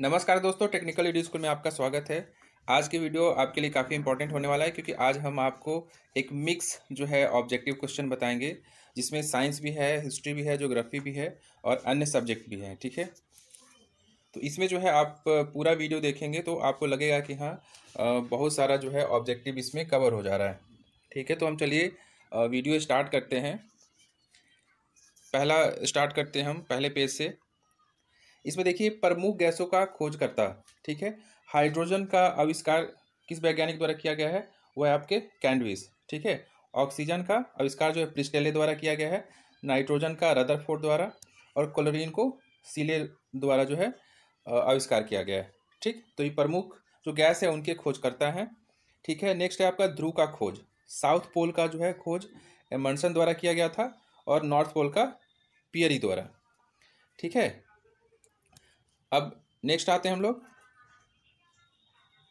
नमस्कार दोस्तों technical video school में आपका स्वागत है आज की वीडियो आपके लिए काफ़ी इंपॉर्टेंट होने वाला है क्योंकि आज हम आपको एक मिक्स जो है ऑब्जेक्टिव क्वेश्चन बताएंगे जिसमें साइंस भी है हिस्ट्री भी है ज्योग्राफी भी है और अन्य सब्जेक्ट भी हैं ठीक है तो इसमें जो है आप पूरा वीडियो देखेंगे तो आपको लगेगा कि हाँ बहुत सारा जो है ऑब्जेक्टिव इसमें कवर हो जा रहा है ठीक है तो हम चलिए वीडियो स्टार्ट करते हैं पहला स्टार्ट करते हैं हम पहले पेज से इसमें देखिए प्रमुख गैसों का खोजकर्ता ठीक है हाइड्रोजन का आविष्कार किस वैज्ञानिक द्वारा किया गया है वह है आपके कैंडविस ठीक है ऑक्सीजन का आविष्कार जो है प्रिस्टेले द्वारा किया गया है नाइट्रोजन का रदरफोर्ड द्वारा और क्लोरीन को सीले द्वारा जो है आविष्कार किया गया है ठीक तो ये प्रमुख जो गैस है उनके खोजकर्ता हैं ठीक है नेक्स्ट है आपका ध्रुव का खोज साउथ पोल का जो है खोज एमंडसन द्वारा किया गया था और नॉर्थ पोल का पियरी द्वारा ठीक है अब नेक्स्ट आते हैं हम लोग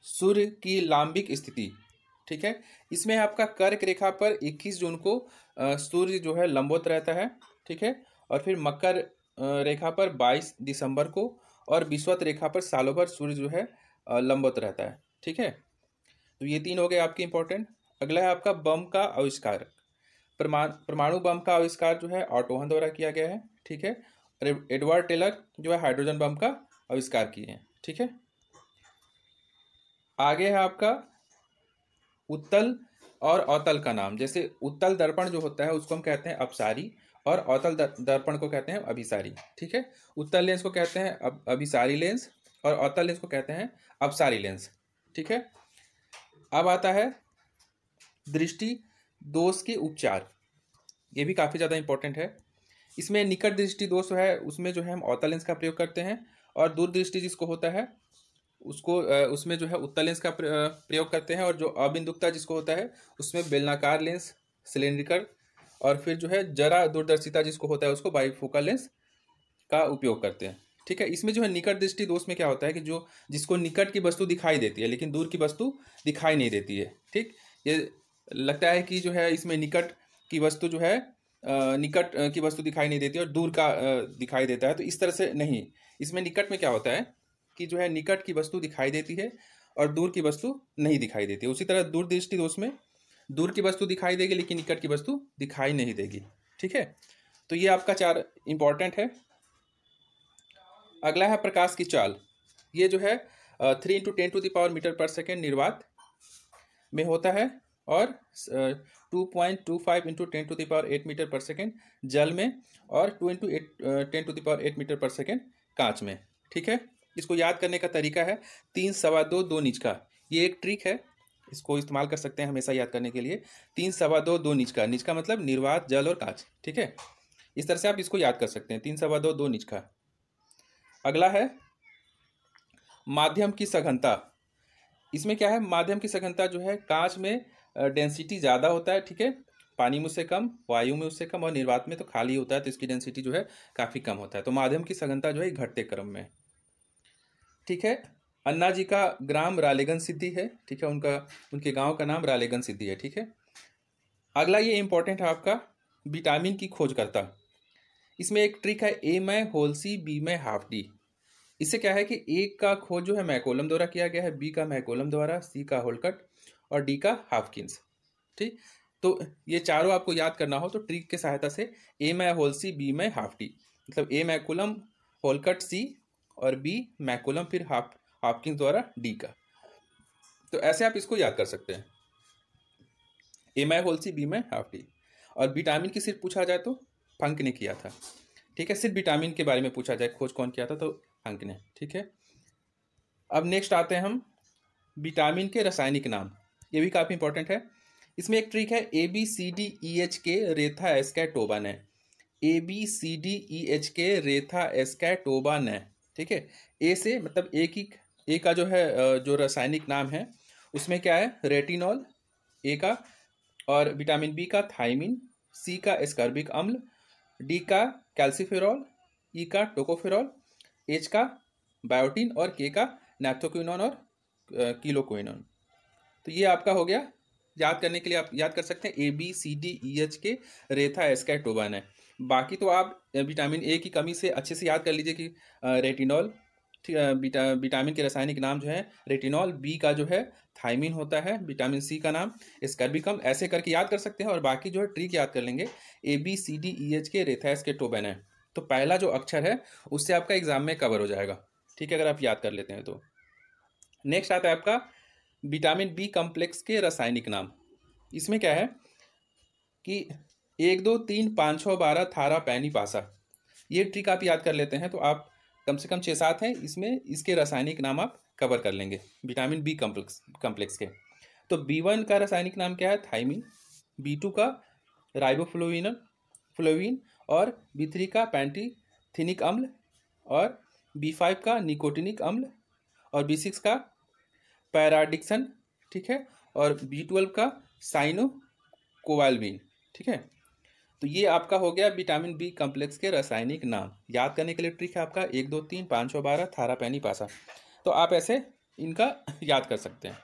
सूर्य की लांबिक स्थिति ठीक है इसमें आपका कर्क रेखा पर 21 जून को सूर्य जो है लंबोत रहता है ठीक है और फिर मकर रेखा पर 22 दिसंबर को और विश्वत रेखा पर सालों भर सूर्य जो है लंबोत रहता है ठीक है तो ये तीन हो गए आपके इंपॉर्टेंट अगला है आपका बम का आविष्कार परमाणु प्रमाणु बम का आविष्कार जो है ऑटोहन द्वारा किया गया है ठीक है एडवर्ड टेलर जो है हाइड्रोजन बम का आविष्कार किए हैं ठीक है आगे है आपका उत्तल और अवतल का नाम जैसे उत्तल दर्पण जो होता है उसको हम कहते हैं अपसारी और अवतल दर्पण को कहते हैं अभिसारी ठीक है उत्तल लेंस को कहते हैं अभिसारी लेंस और अवतल लेंस को कहते हैं अपसारी लेंस ठीक है अब आता है दृष्टि दोष के उपचार ये भी काफ़ी ज़्यादा इंपॉर्टेंट है इसमें निकट दृष्टि दोष है उसमें जो है हम अवतल लेंस का प्रयोग करते हैं और दूरदृष्टि जिसको होता है उसको उसमें जो है उत्तर लेंस का प्रयोग करते हैं और जो अबिंदुकता जिसको होता है उसमें बेलनाकार लेंस सिलेंड्रिकल और फिर जो है जरा दूरदर्शिता जिसको होता है उसको बाईफोकल लेंस का उपयोग करते हैं ठीक है इसमें जो है निकट दृष्टि दोष में क्या होता है कि जो जिसको निकट की वस्तु दिखाई देती है लेकिन दूर की वस्तु दिखाई नहीं देती है ठीक ये लगता है कि जो है इसमें निकट की वस्तु जो है निकट की वस्तु दिखाई नहीं देती और दूर का दिखाई देता है तो इस तरह से नहीं इसमें निकट में क्या होता है कि जो है निकट की वस्तु दिखाई देती है और दूर की वस्तु नहीं दिखाई देती उसी तरह दूरदृष्टि दोष में दूर की वस्तु दिखाई देगी लेकिन निकट की वस्तु दिखाई नहीं देगी ठीक है तो ये आपका चार इम्पॉर्टेंट है अगला है प्रकाश की चाल ये जो है three into ten to the power metre पर सेकेंड निर्वात में होता है और two point two five into ten to the power eight metre पर सेकेंड जल में और two into eight ten to the power eight metre पर सेकेंड कांच में ठीक है इसको याद करने का तरीका है तीन सवा दो दो नीच का ये एक ट्रिक है इसको इस्तेमाल कर सकते हैं हमेशा याद करने के लिए तीन सवा दो दो नीच का नीच का मतलब निर्वात जल और कांच ठीक है इस तरह से आप इसको याद कर सकते हैं तीन सवा दो दो नीच का अगला है माध्यम की सघनता इसमें क्या है माध्यम की सघनता जो है कांच में डेंसिटी ज़्यादा होता है ठीक है पानी में उससे कम वायु में उससे कम और निर्वात में तो खाली होता है तो इसकी डेंसिटी जो है काफ़ी कम होता है तो माध्यम की सघनता जो है घटते क्रम में ठीक है अन्ना जी का ग्राम रालेगन सिद्धि है ठीक है उनका उनके गांव का नाम रालेगन सिद्धि है ठीक है अगला ये इंपॉर्टेंट है आपका विटामिन की खोज करता इसमें एक ट्रिक है ए मै होल सी बी मै हाफ डी इससे क्या है कि ए का खोज जो है मैकोलम द्वारा किया गया है बी का मैकोलम द्वारा सी का होलकट और डी का हाफकिंस ठीक तो ये चारों आपको याद करना हो तो ट्रिक की सहायता से ए मै होल सी बी मै हाफ टी मतलब ए मैकुलम होलकट सी और बी मैकुलम फिर हाफ हाफकिंग द्वारा डी का तो ऐसे आप इसको याद कर सकते हैं ए मै होल सी बी मै हाफ डी और विटामिन की सिर्फ पूछा जाए तो फंक ने किया था ठीक है सिर्फ विटामिन के बारे में पूछा जाए खोज कौन किया था तो फंक ने ठीक है अब नेक्स्ट आते हैं हम विटामिन के रासायनिक नाम ये भी काफ़ी इंपॉर्टेंट है इसमें एक ट्रिक है A B C D E H K रेथा एस्का टोबा है A B C D E H K रेथा एस्का टोबा है ठीक है ए से मतलब ए की ए का जो है जो रासायनिक नाम है उसमें क्या है रेटिनॉल ए का और विटामिन बी का थाइमिन सी का स्कर्बिक अम्ल डी का कैल्सिफेरॉल ई e का टोकोफेरॉल एच का बायोटिन और के का नैप्थोक्विनॉन और कीलोक्विनॉन तो ये आपका हो गया याद करने के लिए आप याद कर सकते हैं A B C D E H K रेथा एस्कैटोबान है बाकी तो आप विटामिन ए की कमी से अच्छे से याद कर लीजिए कि रेटिनॉल विटामिन के रासायनिक नाम जो है रेटिनॉल बी का जो है थाइमिन होता है विटामिन सी का नाम स्कर्बिकम ऐसे करके याद कर सकते हैं और बाकी जो है ट्रिक याद कर लेंगे A B C D E H K रेथा के है तो पहला जो अक्षर है उससे आपका एग्जाम में कवर हो जाएगा ठीक है अगर आप याद कर लेते हैं तो नेक्स्ट आता है आपका विटामिन बी कॉम्प्लेक्स के रासायनिक नाम इसमें क्या है कि एक दो तीन पाँच छः बारह थारा पैनी पासा ये ट्रिक आप याद कर लेते हैं तो आप कम से कम छः सात हैं इसमें इसके रासायनिक नाम आप कवर कर लेंगे विटामिन बी कम्प्लेक्स कम्प्लेक्स के तो बी वन का रासायनिक नाम क्या है थाइमिन बी टू का राइबोफ्लोविन फ्लोविन और बी थ्री का पैंटीथिनिक अम्ल और बी फाइव का निकोटिनिक अम्ल और बी सिक्स का पैराडिक्सन ठीक है और बी ट्वेल्व का साइनो कोवालबिन ठीक है तो ये आपका हो गया विटामिन बी कॉम्प्लेक्स के रासायनिक नाम याद करने के लिए ट्रिक है आपका एक दो तीन पाँच सौ बारह थारा पैनी पासा तो आप ऐसे इनका याद कर सकते हैं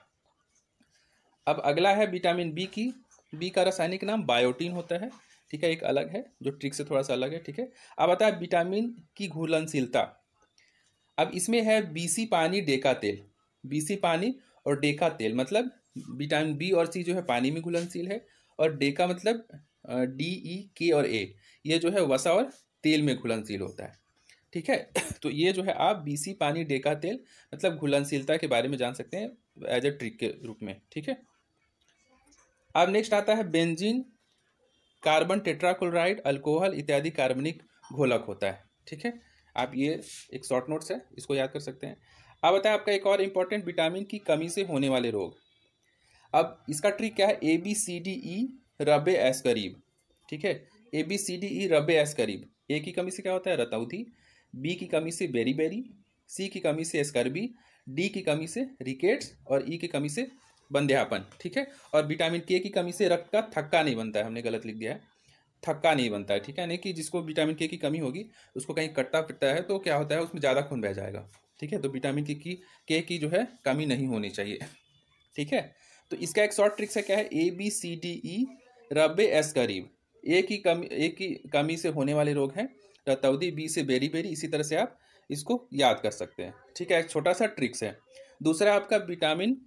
अब अगला है विटामिन बी की बी का रासायनिक नाम बायोटीन होता है ठीक है एक अलग है जो ट्रिक से थोड़ा सा अलग है ठीक है अब आता है विटामिन की घुलनशीलता अब इसमें है बीसी पानी डेका तेल बीसी पानी और डेका तेल मतलब विटामिन बी और सी जो है पानी में घुलनशील है और डेका मतलब डी ई के और ए ये जो है वसा और तेल में घुलनशील होता है ठीक है तो ये जो है आप बीसी पानी डेका तेल मतलब घुलनशीलता के बारे में जान सकते हैं एज ए ट्रिक के रूप में ठीक है अब नेक्स्ट आता है बेंजीन कार्बन टेट्राक्लोराइड अल्कोहल इत्यादि कार्बनिक घोलक होता है ठीक है आप ये एक शॉर्ट नोट्स है इसको याद कर सकते हैं अब बताएं आपका एक और इम्पॉर्टेंट विटामिन की कमी से होने वाले रोग अब इसका ट्रिक क्या है ए बी सी डी ई रब एस करीब ठीक है ए बी सी डी ई रब एस करीब ए की कमी से क्या होता है रताउथी बी की कमी से बेरी बेरी सी की कमी से स्कर्बी डी की कमी से रिकेट्स और ई e की कमी से बंध्यापन ठीक है और विटामिन के की कमी से रक्त का थक्का नहीं बनता है हमने गलत लिख दिया है थक्का नहीं बनता है ठीक है यानी कि जिसको विटामिन के की कमी होगी उसको कहीं कटता पिटता है तो क्या होता है उसमें ज़्यादा खून बह जाएगा ठीक है तो विटामिन के की के की जो है कमी नहीं होनी चाहिए ठीक है तो इसका एक शॉर्ट ट्रिक्स है क्या है ए बी सी डी ई रबे एस करीब ए की कमी ए की कमी से होने वाले रोग हैं रतौदी बी से बेरी बेरी इसी तरह से आप इसको याद कर सकते हैं ठीक है एक छोटा सा ट्रिक्स है दूसरा आपका विटामिन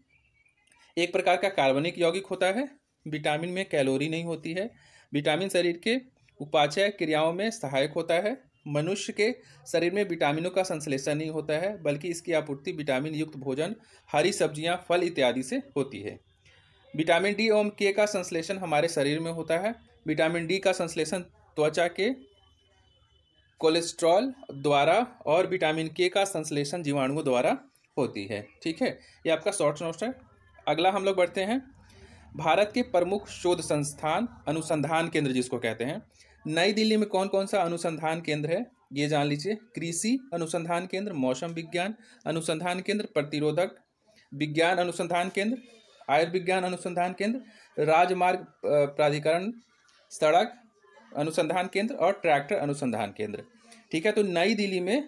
एक प्रकार का कार्बनिक यौगिक होता है विटामिन में कैलोरी नहीं होती है विटामिन शरीर के उपाचय क्रियाओं में सहायक होता है मनुष्य के शरीर में विटामिनों का संश्लेषण नहीं होता है बल्कि इसकी आपूर्ति विटामिन युक्त भोजन हरी सब्जियां फल इत्यादि से होती है विटामिन डी एवं के का संश्लेषण हमारे शरीर में होता है विटामिन डी का संश्लेषण त्वचा के कोलेस्ट्रॉल द्वारा और विटामिन के का संश्लेषण जीवाणुओं द्वारा होती है ठीक है ये आपका शॉर्ट नोट है अगला हम लोग बढ़ते हैं भारत के प्रमुख शोध संस्थान अनुसंधान केंद्र जिसको कहते हैं नई दिल्ली में कौन कौन सा अनुसंधान केंद्र है ये जान लीजिए कृषि अनुसंधान केंद्र मौसम विज्ञान अनुसंधान केंद्र प्रतिरोधक विज्ञान अनुसंधान केंद्र आयुर्विज्ञान अनुसंधान केंद्र राजमार्ग प्राधिकरण सड़क अनुसंधान केंद्र और ट्रैक्टर अनुसंधान केंद्र ठीक है तो नई दिल्ली में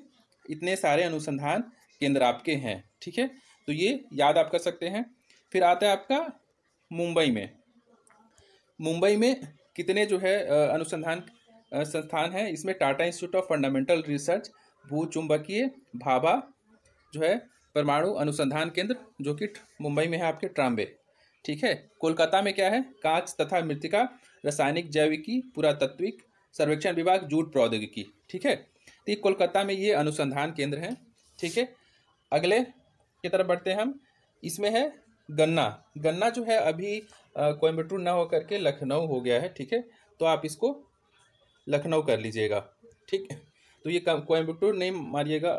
इतने सारे अनुसंधान केंद्र आपके हैं ठीक है तो ये याद आप कर सकते हैं फिर आता है आपका मुंबई में मुंबई में कितने जो है अनुसंधान संस्थान हैं इसमें Tata institute of fundamental research भू चुंबकीय भाभा जो है परमाणु अनुसंधान केंद्र जो कि मुंबई में है आपके ट्राम्बे ठीक है कोलकाता में क्या है कांच तथा मृतिका रासायनिक जैविकी पुरातत्विक सर्वेक्षण विभाग जूट प्रौद्योगिकी ठीक है तो ये कोलकाता में ये अनुसंधान केंद्र हैं ठीक है अगले की तरफ बढ़ते हैं हम इसमें है गन्ना गन्ना जो है अभी कोयम्बटूर ना होकर के लखनऊ हो गया है ठीक है तो आप इसको लखनऊ कर लीजिएगा ठीक है तो ये कोयम्बटूर नहीं मारिएगा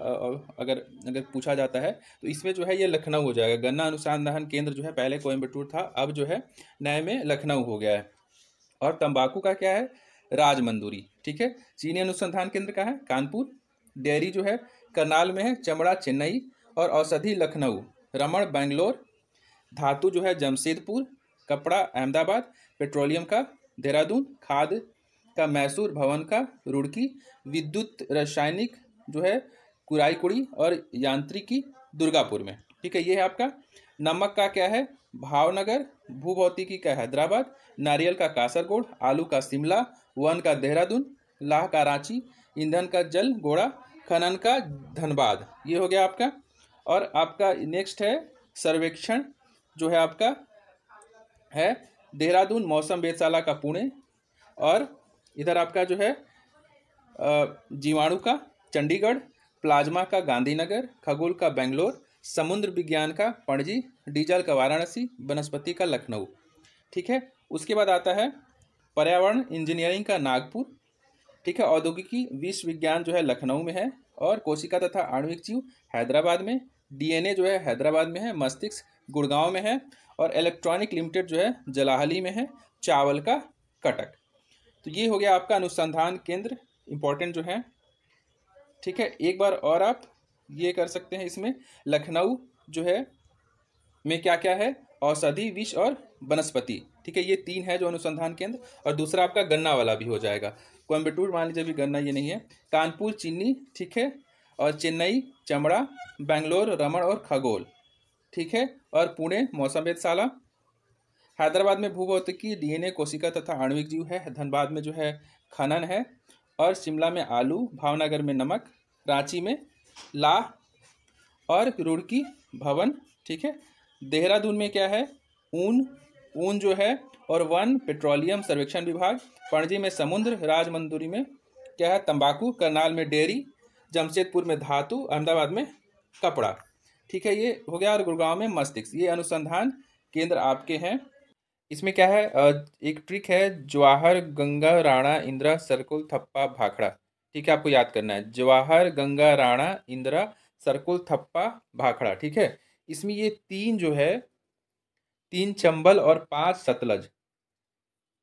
अगर अगर पूछा जाता है तो इसमें जो है ये लखनऊ हो जाएगा गन्ना अनुसंधान केंद्र जो है पहले कोयम्बटूर था अब जो है नए में लखनऊ हो गया है और तंबाकू का क्या है राजमंदूरी ठीक है चीनी अनुसंधान केंद्र का है कानपुर डेयरी जो है करनाल में है चमड़ा चेन्नई और औषधि लखनऊ रमण बेंगलोर धातु जो है जमशेदपुर कपड़ा अहमदाबाद पेट्रोलियम का देहरादून खाद का मैसूर भवन का रुड़की विद्युत रासायनिक जो है कुराईकुड़ी और यांत्रिकी दुर्गापुर में ठीक है ये है आपका नमक का क्या है भावनगर भूभौतिकी का हैदराबाद नारियल का कासरगोड आलू का शिमला वन का देहरादून लाह का रांची ईंधन का जल गोड़ा खनन का धनबाद ये हो गया आपका और आपका नेक्स्ट है सर्वेक्षण जो है आपका है देहरादून मौसम वेदशाला का पुणे और इधर आपका जो है जीवाणु का चंडीगढ़ प्लाज्मा का गांधीनगर खगोल का बेंगलोर समुद्र विज्ञान का पणजी डीजल का वाराणसी वनस्पति का लखनऊ ठीक है उसके बाद आता है पर्यावरण इंजीनियरिंग का नागपुर ठीक है औद्योगिकी विश्वविज्ञान जो है लखनऊ में है और कोशिका तथा आणविक जीव हैदराबाद में डीएनए जो है हैदराबाद में है मस्तिष्क गुड़गांव में है और इलेक्ट्रॉनिक लिमिटेड जो है जलाहली में है चावल का कटक तो ये हो गया आपका अनुसंधान केंद्र इम्पोर्टेंट जो है ठीक है एक बार और आप ये कर सकते हैं इसमें लखनऊ जो है में क्या क्या है औषधि विष और वनस्पति ठीक है ये तीन है जो अनुसंधान केंद्र और दूसरा आपका गन्ना वाला भी हो जाएगा कोयम्बटूर मान लीजिए अभी गन्ना ये नहीं है कानपुर चीनी ठीक है और चेन्नई चमड़ा बेंगलोर रमण और खगोल ठीक है और पुणे मौसम वेदशाला हैदराबाद में भूभौतिकी डीएनए कोशिका तथा आणविक जीव है धनबाद में जो है खनन है और शिमला में आलू भावनगर में नमक रांची में ला और रुड़की भवन ठीक है देहरादून में क्या है ऊन ऊन जो है और वन पेट्रोलियम सर्वेक्षण विभाग पणजी में समुद्र राजमंदूरी में क्या है तंबाकू करनाल में डेयरी जमशेदपुर में धातु अहमदाबाद में कपड़ा ठीक है ये हो गया और गुड़गांव में मस्तिष्क ये अनुसंधान केंद्र आपके हैं इसमें क्या है एक ट्रिक है जवाहर गंगा राणा इंदिरा सरकुल थप्पा भाखड़ा ठीक है आपको याद करना है जवाहर गंगा राणा इंदिरा सरकुल थप्पा भाखड़ा ठीक है इसमें ये तीन जो है तीन चंबल और पांच सतलज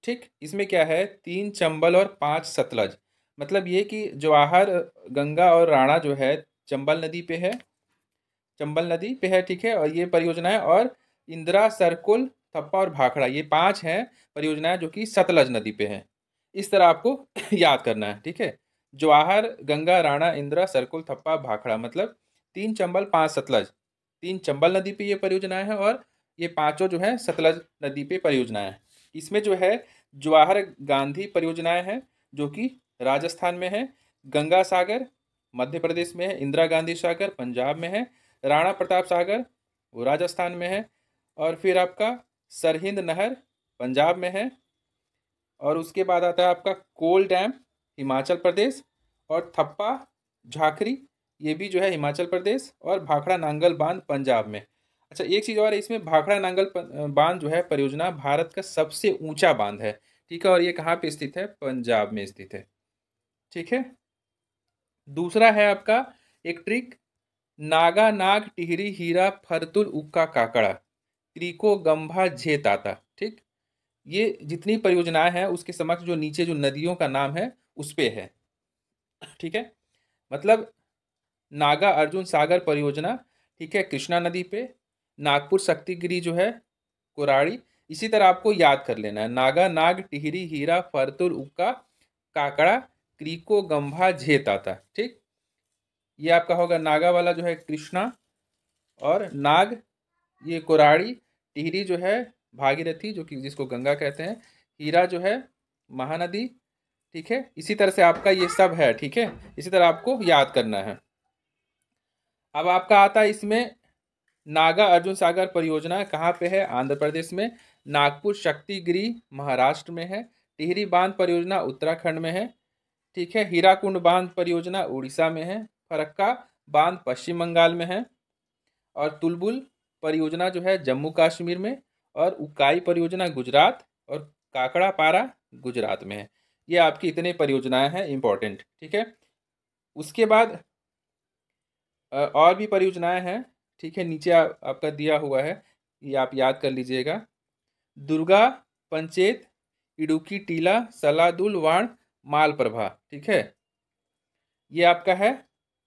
ठीक इसमें क्या है तीन चंबल और पांच सतलज मतलब ये कि जवाहर गंगा और राणा जो है चंबल नदी पे है चंबल नदी पे है ठीक है और ये परियोजनाएं और इंदिरा सरकुल थप्पा और भाखड़ा ये पांच हैं परियोजनाएं जो कि सतलज नदी पे हैं इस तरह आपको याद करना है ठीक है जवाहर गंगा राणा इंदिरा सरकुल थप्पा भाखड़ा मतलब तीन चंबल पाँच सतलज तीन चंबल नदी पे ये परियोजनाएं हैं और ये पांचों जो है सतलज नदी पे परियोजनाएं हैं इसमें जो है जवाहर गांधी परियोजनाएं हैं जो कि राजस्थान में है गंगा सागर मध्य प्रदेश में है इंदिरा गांधी सागर पंजाब में है राणा प्रताप सागर वो राजस्थान में है और फिर आपका सरहिंद नहर पंजाब में है और उसके बाद आता है आपका कोल डैम हिमाचल प्रदेश और थप्पा झाखरी ये भी जो है हिमाचल प्रदेश और भाखड़ा नांगल बांध पंजाब में अच्छा एक चीज़ और इसमें भाखड़ा नांगल बांध जो है परियोजना भारत का सबसे ऊंचा बांध है ठीक है और ये कहाँ पे स्थित है पंजाब में स्थित है ठीक है दूसरा है आपका एक ट्रिक नागा नाग टिहरी हीरा फरतुल उक्का काकड़ा त्रिको गंभा झे ताता ठीक ये जितनी परियोजनाएं हैं उसके समक्ष जो नीचे जो नदियों का नाम है उस पर है ठीक है मतलब नागा अर्जुन सागर परियोजना ठीक है कृष्णा नदी पे नागपुर शक्तिगिरी जो है कोराड़ी इसी तरह आपको याद कर लेना है नागा नाग टिहरी हीरा फरतुल उक्का काकड़ा क्रीको गंभा झेताता ठीक ये आपका होगा नागा वाला जो है कृष्णा और नाग ये कोराड़ी टिहरी जो है भागीरथी जो कि जिसको गंगा कहते हैं हीरा जो है महानदी ठीक है इसी तरह से आपका ये सब है ठीक है इसी तरह आपको याद करना है अब आपका आता है इसमें नागा अर्जुन सागर परियोजना कहाँ पे है आंध्र प्रदेश में नागपुर शक्तिगिरी महाराष्ट्र में है टिहरी बांध परियोजना उत्तराखंड में है ठीक है हीराकुंड बांध परियोजना उड़ीसा में है फरक्का बांध पश्चिम बंगाल में है और तुलबुल परियोजना जो है जम्मू कश्मीर में और उकाई परियोजना गुजरात और काकड़ा पारा गुजरात में है ये आपकी इतने परियोजनाएं हैं इम्पोर्टेंट ठीक है उसके बाद और भी परियोजनाएं हैं ठीक है नीचे आ, आपका दिया हुआ है ये आप याद कर लीजिएगा दुर्गा पंचेत इडुकी टीला सलादुल वाण माल प्रभा ठीक है ये आपका है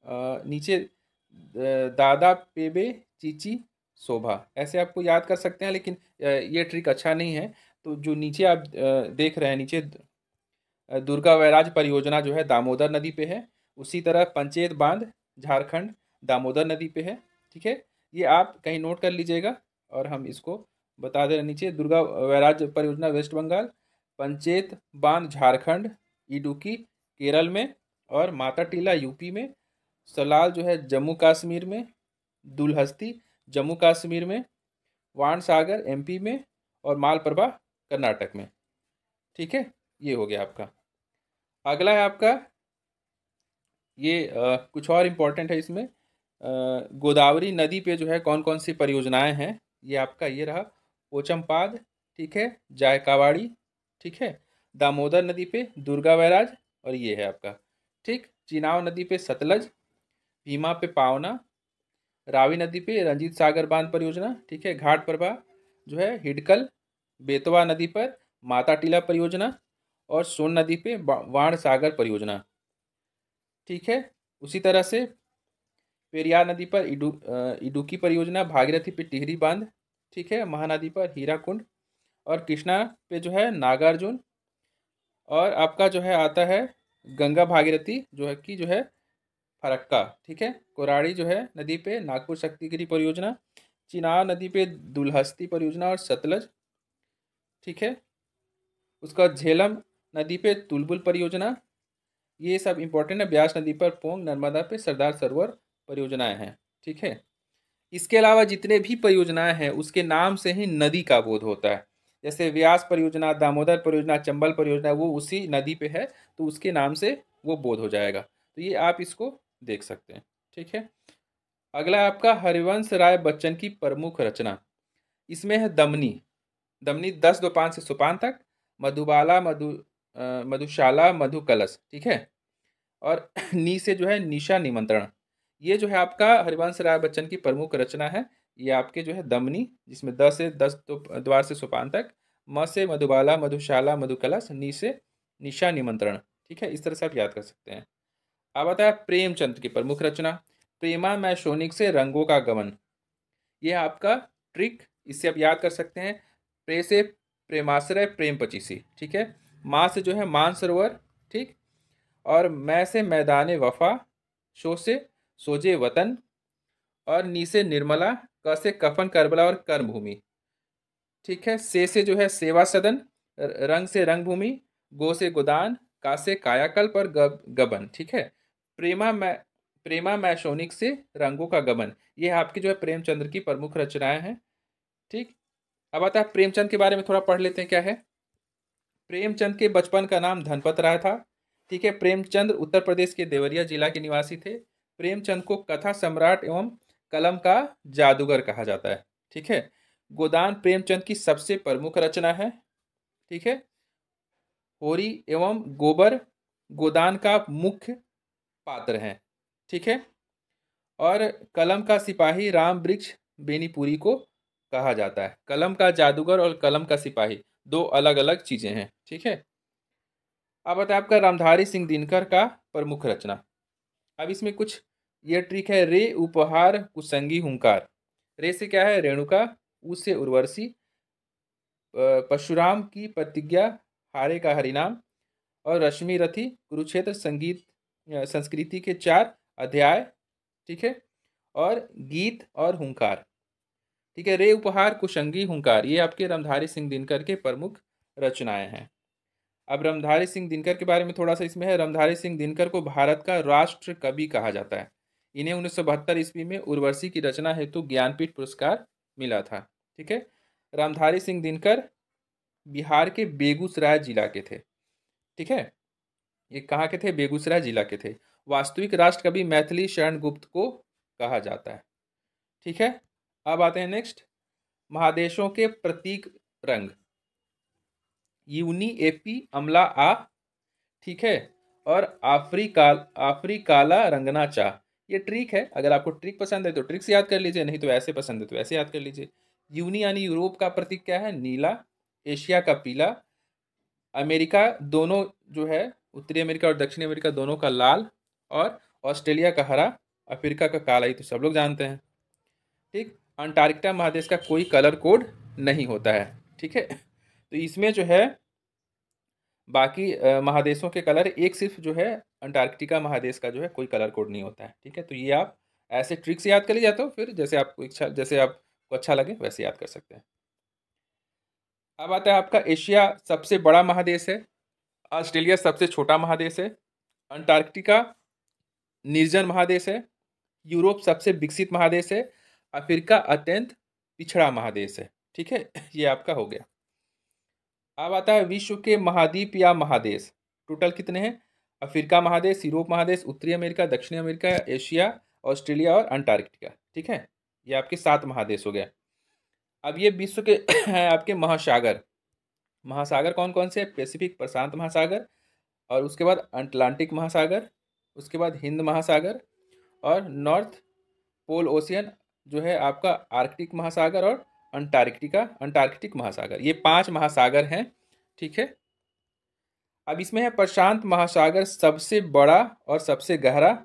नीचे दादा पेबे चीची शोभा ऐसे आपको याद कर सकते हैं लेकिन ये ट्रिक अच्छा नहीं है तो जो नीचे आप देख रहे हैं नीचे दुर्गा वैराज परियोजना जो है दामोदर नदी पे है उसी तरह पंचेत बांध झारखंड दामोदर नदी पे है ठीक है ये आप कहीं नोट कर लीजिएगा और हम इसको बता दे रहे नीचे दुर्गा वैराज परियोजना वेस्ट बंगाल पंचेत बांध झारखंड इडुकी केरल में और माता टीला यूपी में सलाल जो है जम्मू कश्मीर में दुलहस्ती जम्मू कश्मीर में वाण सागर एम में और मालप्रभा कर्नाटक में ठीक है ये हो गया आपका अगला है आपका ये आ, कुछ और इम्पोर्टेंट है इसमें गोदावरी नदी पे जो है कौन कौन सी परियोजनाएं हैं ये आपका ये रहा ओचमपाद ठीक है जायकावाड़ी ठीक है दामोदर नदी पे दुर्गा बैराज और ये है आपका ठीक चिनाव नदी पे सतलज भीमा पे पावना रावी नदी पे रंजीत सागर बांध परियोजना ठीक है घाट प्रभा जो है हिडकल बेतवा नदी पर माता टीला परियोजना और सोन नदी पे वाण सागर परियोजना ठीक है उसी तरह से पेरियार नदी पर इडु इडुकी परियोजना भागीरथी पे टिहरी बांध ठीक है महानदी पर हीराकुंड और कृष्णा पे जो है नागार्जुन और आपका जो है आता है गंगा भागीरथी जो है कि जो है फरक्का ठीक है कोराड़ी जो है नदी पे नागपुर शक्तिगिरी परियोजना चिनार नदी पे दुलहस्ती परियोजना और सतलज ठीक है उसका झेलम नदी पे तुलबुल परियोजना ये सब इम्पोर्टेंट है ब्यास नदी पर पोंग नर्मदा पे सरदार सरोवर परियोजनाएं हैं ठीक है इसके अलावा जितने भी परियोजनाएं हैं उसके नाम से ही नदी का बोध होता है जैसे व्यास परियोजना दामोदर परियोजना चंबल परियोजना वो उसी नदी पे है तो उसके नाम से वो बोध हो जाएगा तो ये आप इसको देख सकते हैं ठीक है अगला है आपका हरिवंश राय बच्चन की प्रमुख रचना इसमें है दमनी दमनी दस दोपान से सुपान तक मधुबाला मधु मधुशाला मधु कलश ठीक है और नी से जो है निशा निमंत्रण ये जो है आपका हरिवंश राय बच्चन की प्रमुख रचना है ये आपके जो है दमनी जिसमें दस से दस द्वार से सुपान तक म से मधुबाला मधुशाला मधुकलश नी से निशा निमंत्रण ठीक है इस तरह से आप याद कर सकते हैं अब आता है प्रेमचंद की प्रमुख रचना प्रेमा मैशोनिक से रंगों का गमन ये आपका ट्रिक इससे आप याद कर सकते हैं प्रे से प्रेमाश्रय प्रेम पचीसी ठीक है माँ से जो है मानसरोवर ठीक और मैं से मैदान वफा शो से सोजे वतन और नी से निर्मला क से कफन करबला और कर्म भूमि ठीक है से से जो है सेवा सदन रंग से रंग भूमि गो से गोदान का से कायाकल्प और गबन ठीक है प्रेमा मै प्रेमा मैशोनिक से रंगों का गमन ये आपकी जो है प्रेमचंद्र की प्रमुख रचनाएं हैं ठीक अब आता है प्रेमचंद के बारे में थोड़ा पढ़ लेते हैं क्या है प्रेमचंद के बचपन का नाम धनपत राय था ठीक है प्रेमचंद उत्तर प्रदेश के देवरिया जिला के निवासी थे प्रेमचंद को कथा सम्राट एवं कलम का जादूगर कहा जाता है ठीक है गोदान प्रेमचंद की सबसे प्रमुख रचना है ठीक है होरी एवं गोबर गोदान का मुख्य पात्र हैं ठीक है और कलम का सिपाही राम वृक्ष बेनीपुरी को कहा जाता है कलम का जादूगर और कलम का सिपाही दो अलग अलग चीज़ें हैं ठीक है अब बताए आपका रामधारी सिंह दिनकर का प्रमुख रचना अब इसमें कुछ ये ट्रिक है रे उपहार कुसंगी हुंकार रे से क्या है रेणुका उसे उर्वरसी परशुराम की प्रतिज्ञा हारे का हरिनाम और रश्मि रथी कुरुक्षेत्र संगीत संस्कृति के चार अध्याय ठीक है और गीत और हुंकार ठीक है रे उपहार कुशंगी हुंकार ये आपके रामधारी सिंह दिनकर के प्रमुख रचनाएं हैं अब रामधारी सिंह दिनकर के बारे में थोड़ा सा इसमें है रामधारी सिंह दिनकर को भारत का राष्ट्र कवि कहा जाता है इन्हें उन्नीस ईस्वी में उर्वशी की रचना हेतु तो ज्ञानपीठ पुरस्कार मिला था ठीक है रामधारी सिंह दिनकर बिहार के बेगूसराय जिला के थे ठीक है ये कहाँ के थे बेगूसराय जिला के थे वास्तविक राष्ट्रकवि मैथिली शरण गुप्त को कहा जाता है ठीक है अब आते हैं नेक्स्ट महादेशों के प्रतीक रंग यूनी एपी अमला आ ठीक है और आफ्रीका आफ्रीकाला रंगना चाह ये ट्रिक है अगर आपको ट्रिक पसंद है तो ट्रिक से याद कर लीजिए नहीं तो ऐसे पसंद है तो ऐसे याद कर लीजिए यूनी यानी यूरोप का प्रतीक क्या है नीला एशिया का पीला अमेरिका दोनों जो है उत्तरी अमेरिका और दक्षिण अमेरिका दोनों का लाल और ऑस्ट्रेलिया का हरा अफ्रीका का काला ही तो सब लोग जानते हैं ठीक अंटार्कटिका महादेश का कोई कलर कोड नहीं होता है ठीक है तो इसमें जो है बाकी महादेशों के कलर एक सिर्फ जो है अंटार्कटिका महादेश का जो है कोई कलर कोड नहीं होता है ठीक है तो ये आप ऐसे ट्रिक से याद कर जाते तो फिर जैसे आपको इच्छा जैसे आपको अच्छा लगे वैसे याद कर सकते हैं अब आता है आपका एशिया सबसे बड़ा महादेश है ऑस्ट्रेलिया सबसे छोटा महादेश है अंटार्कटिका निर्जन महादेश है यूरोप सबसे विकसित महादेश है अफ्रीका अत्यंत पिछड़ा महादेश है ठीक है ये आपका हो गया अब आता है विश्व के महाद्वीप या महादेश टोटल कितने हैं अफ्रीका महादेश यूरोप महादेश उत्तरी अमेरिका दक्षिणी अमेरिका एशिया ऑस्ट्रेलिया और अंटार्कटिका ठीक है ये आपके सात महादेश हो गया अब ये विश्व के हैं आपके महासागर महासागर कौन कौन से पैसिफिक प्रशांत महासागर और उसके बाद अटलांटिक महासागर उसके बाद हिंद महासागर और नॉर्थ पोल ओशियन जो है आपका आर्कटिक महासागर और अंटार्कटिका अंटार्कटिक महासागर ये पांच महासागर हैं ठीक है अब इसमें है प्रशांत महासागर सबसे बड़ा और सबसे गहरा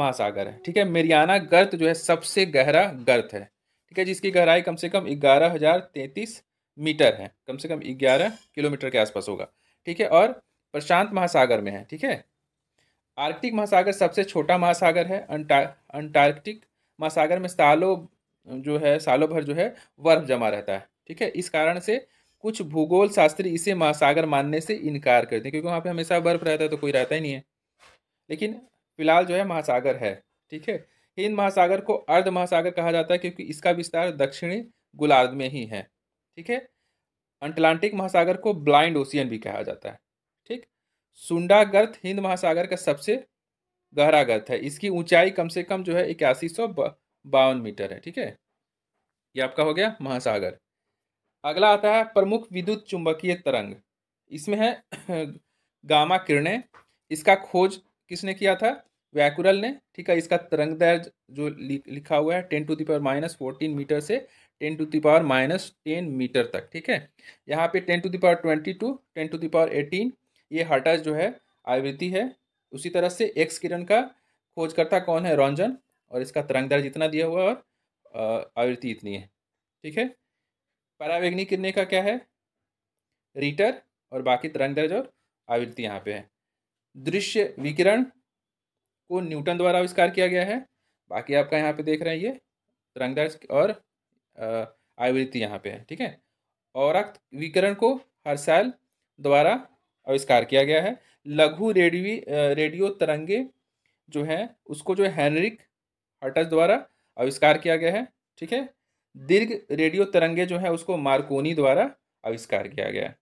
महासागर है ठीक है मेरियाना गर्त जो है सबसे गहरा गर्त है ठीक है जिसकी गहराई कम से कम ग्यारह हजार तैंतीस मीटर है कम से कम ग्यारह किलोमीटर के आसपास होगा ठीक है और प्रशांत महासागर में है ठीक है आर्कटिक महासागर सबसे छोटा महासागर है अंटा अंटार्कटिक महासागर में सालों जो है सालों भर जो है बर्फ जमा रहता है ठीक है इस कारण से कुछ भूगोल शास्त्री इसे महासागर मानने से इनकार करते हैं क्योंकि वहाँ पे हमेशा बर्फ रहता है तो कोई रहता ही नहीं है लेकिन फिलहाल जो है महासागर है ठीक है हिंद महासागर को अर्ध महासागर कहा जाता है क्योंकि इसका विस्तार दक्षिणी गोलार्ध में ही है ठीक है अटलांटिक महासागर को ब्लाइंड ओशियन भी कहा जाता है ठीक सुंडा गर्थ हिंद महासागर का सबसे गहरा गर्थ है इसकी ऊंचाई कम से कम जो है इक्यासी सौ बावन मीटर है ठीक है ये आपका हो गया महासागर अगला आता है प्रमुख विद्युत चुंबकीय तरंग इसमें है गामा किरणें इसका खोज किसने किया था वैकुरल ने ठीक है इसका तरंग दर्ज जो लिखा हुआ है ten to power minus fourteen metre से ten to power minus ten metre तक ठीक है यहाँ पे ten to power twenty to ten to power eighteen ये हटा जो है आवृत्ति है उसी तरह से एक्स किरण का खोजकर्ता कौन है रौंजन और इसका तरंगदर जितना दिया हुआ और आवृत्ति इतनी है ठीक है परावैग्निक किरने का क्या है रीटर और बाकी तरंगदर्ज और आवृत्ति यहाँ पे है दृश्य विकिरण को न्यूटन द्वारा आविष्कार किया गया है बाकी आपका यहाँ पे देख रहे हैं ये तरंगदर्ज और आवृत्ति यहाँ पे है ठीक है और विकरण को हर साल द्वारा आविष्कार किया गया है लघु रेडियो रेडियो तरंगे जो है उसको जो है हैनरिक हटस द्वारा आविष्कार किया गया है ठीक है दीर्घ रेडियो तरंगे जो है उसको मार्कोनी द्वारा आविष्कार किया गया है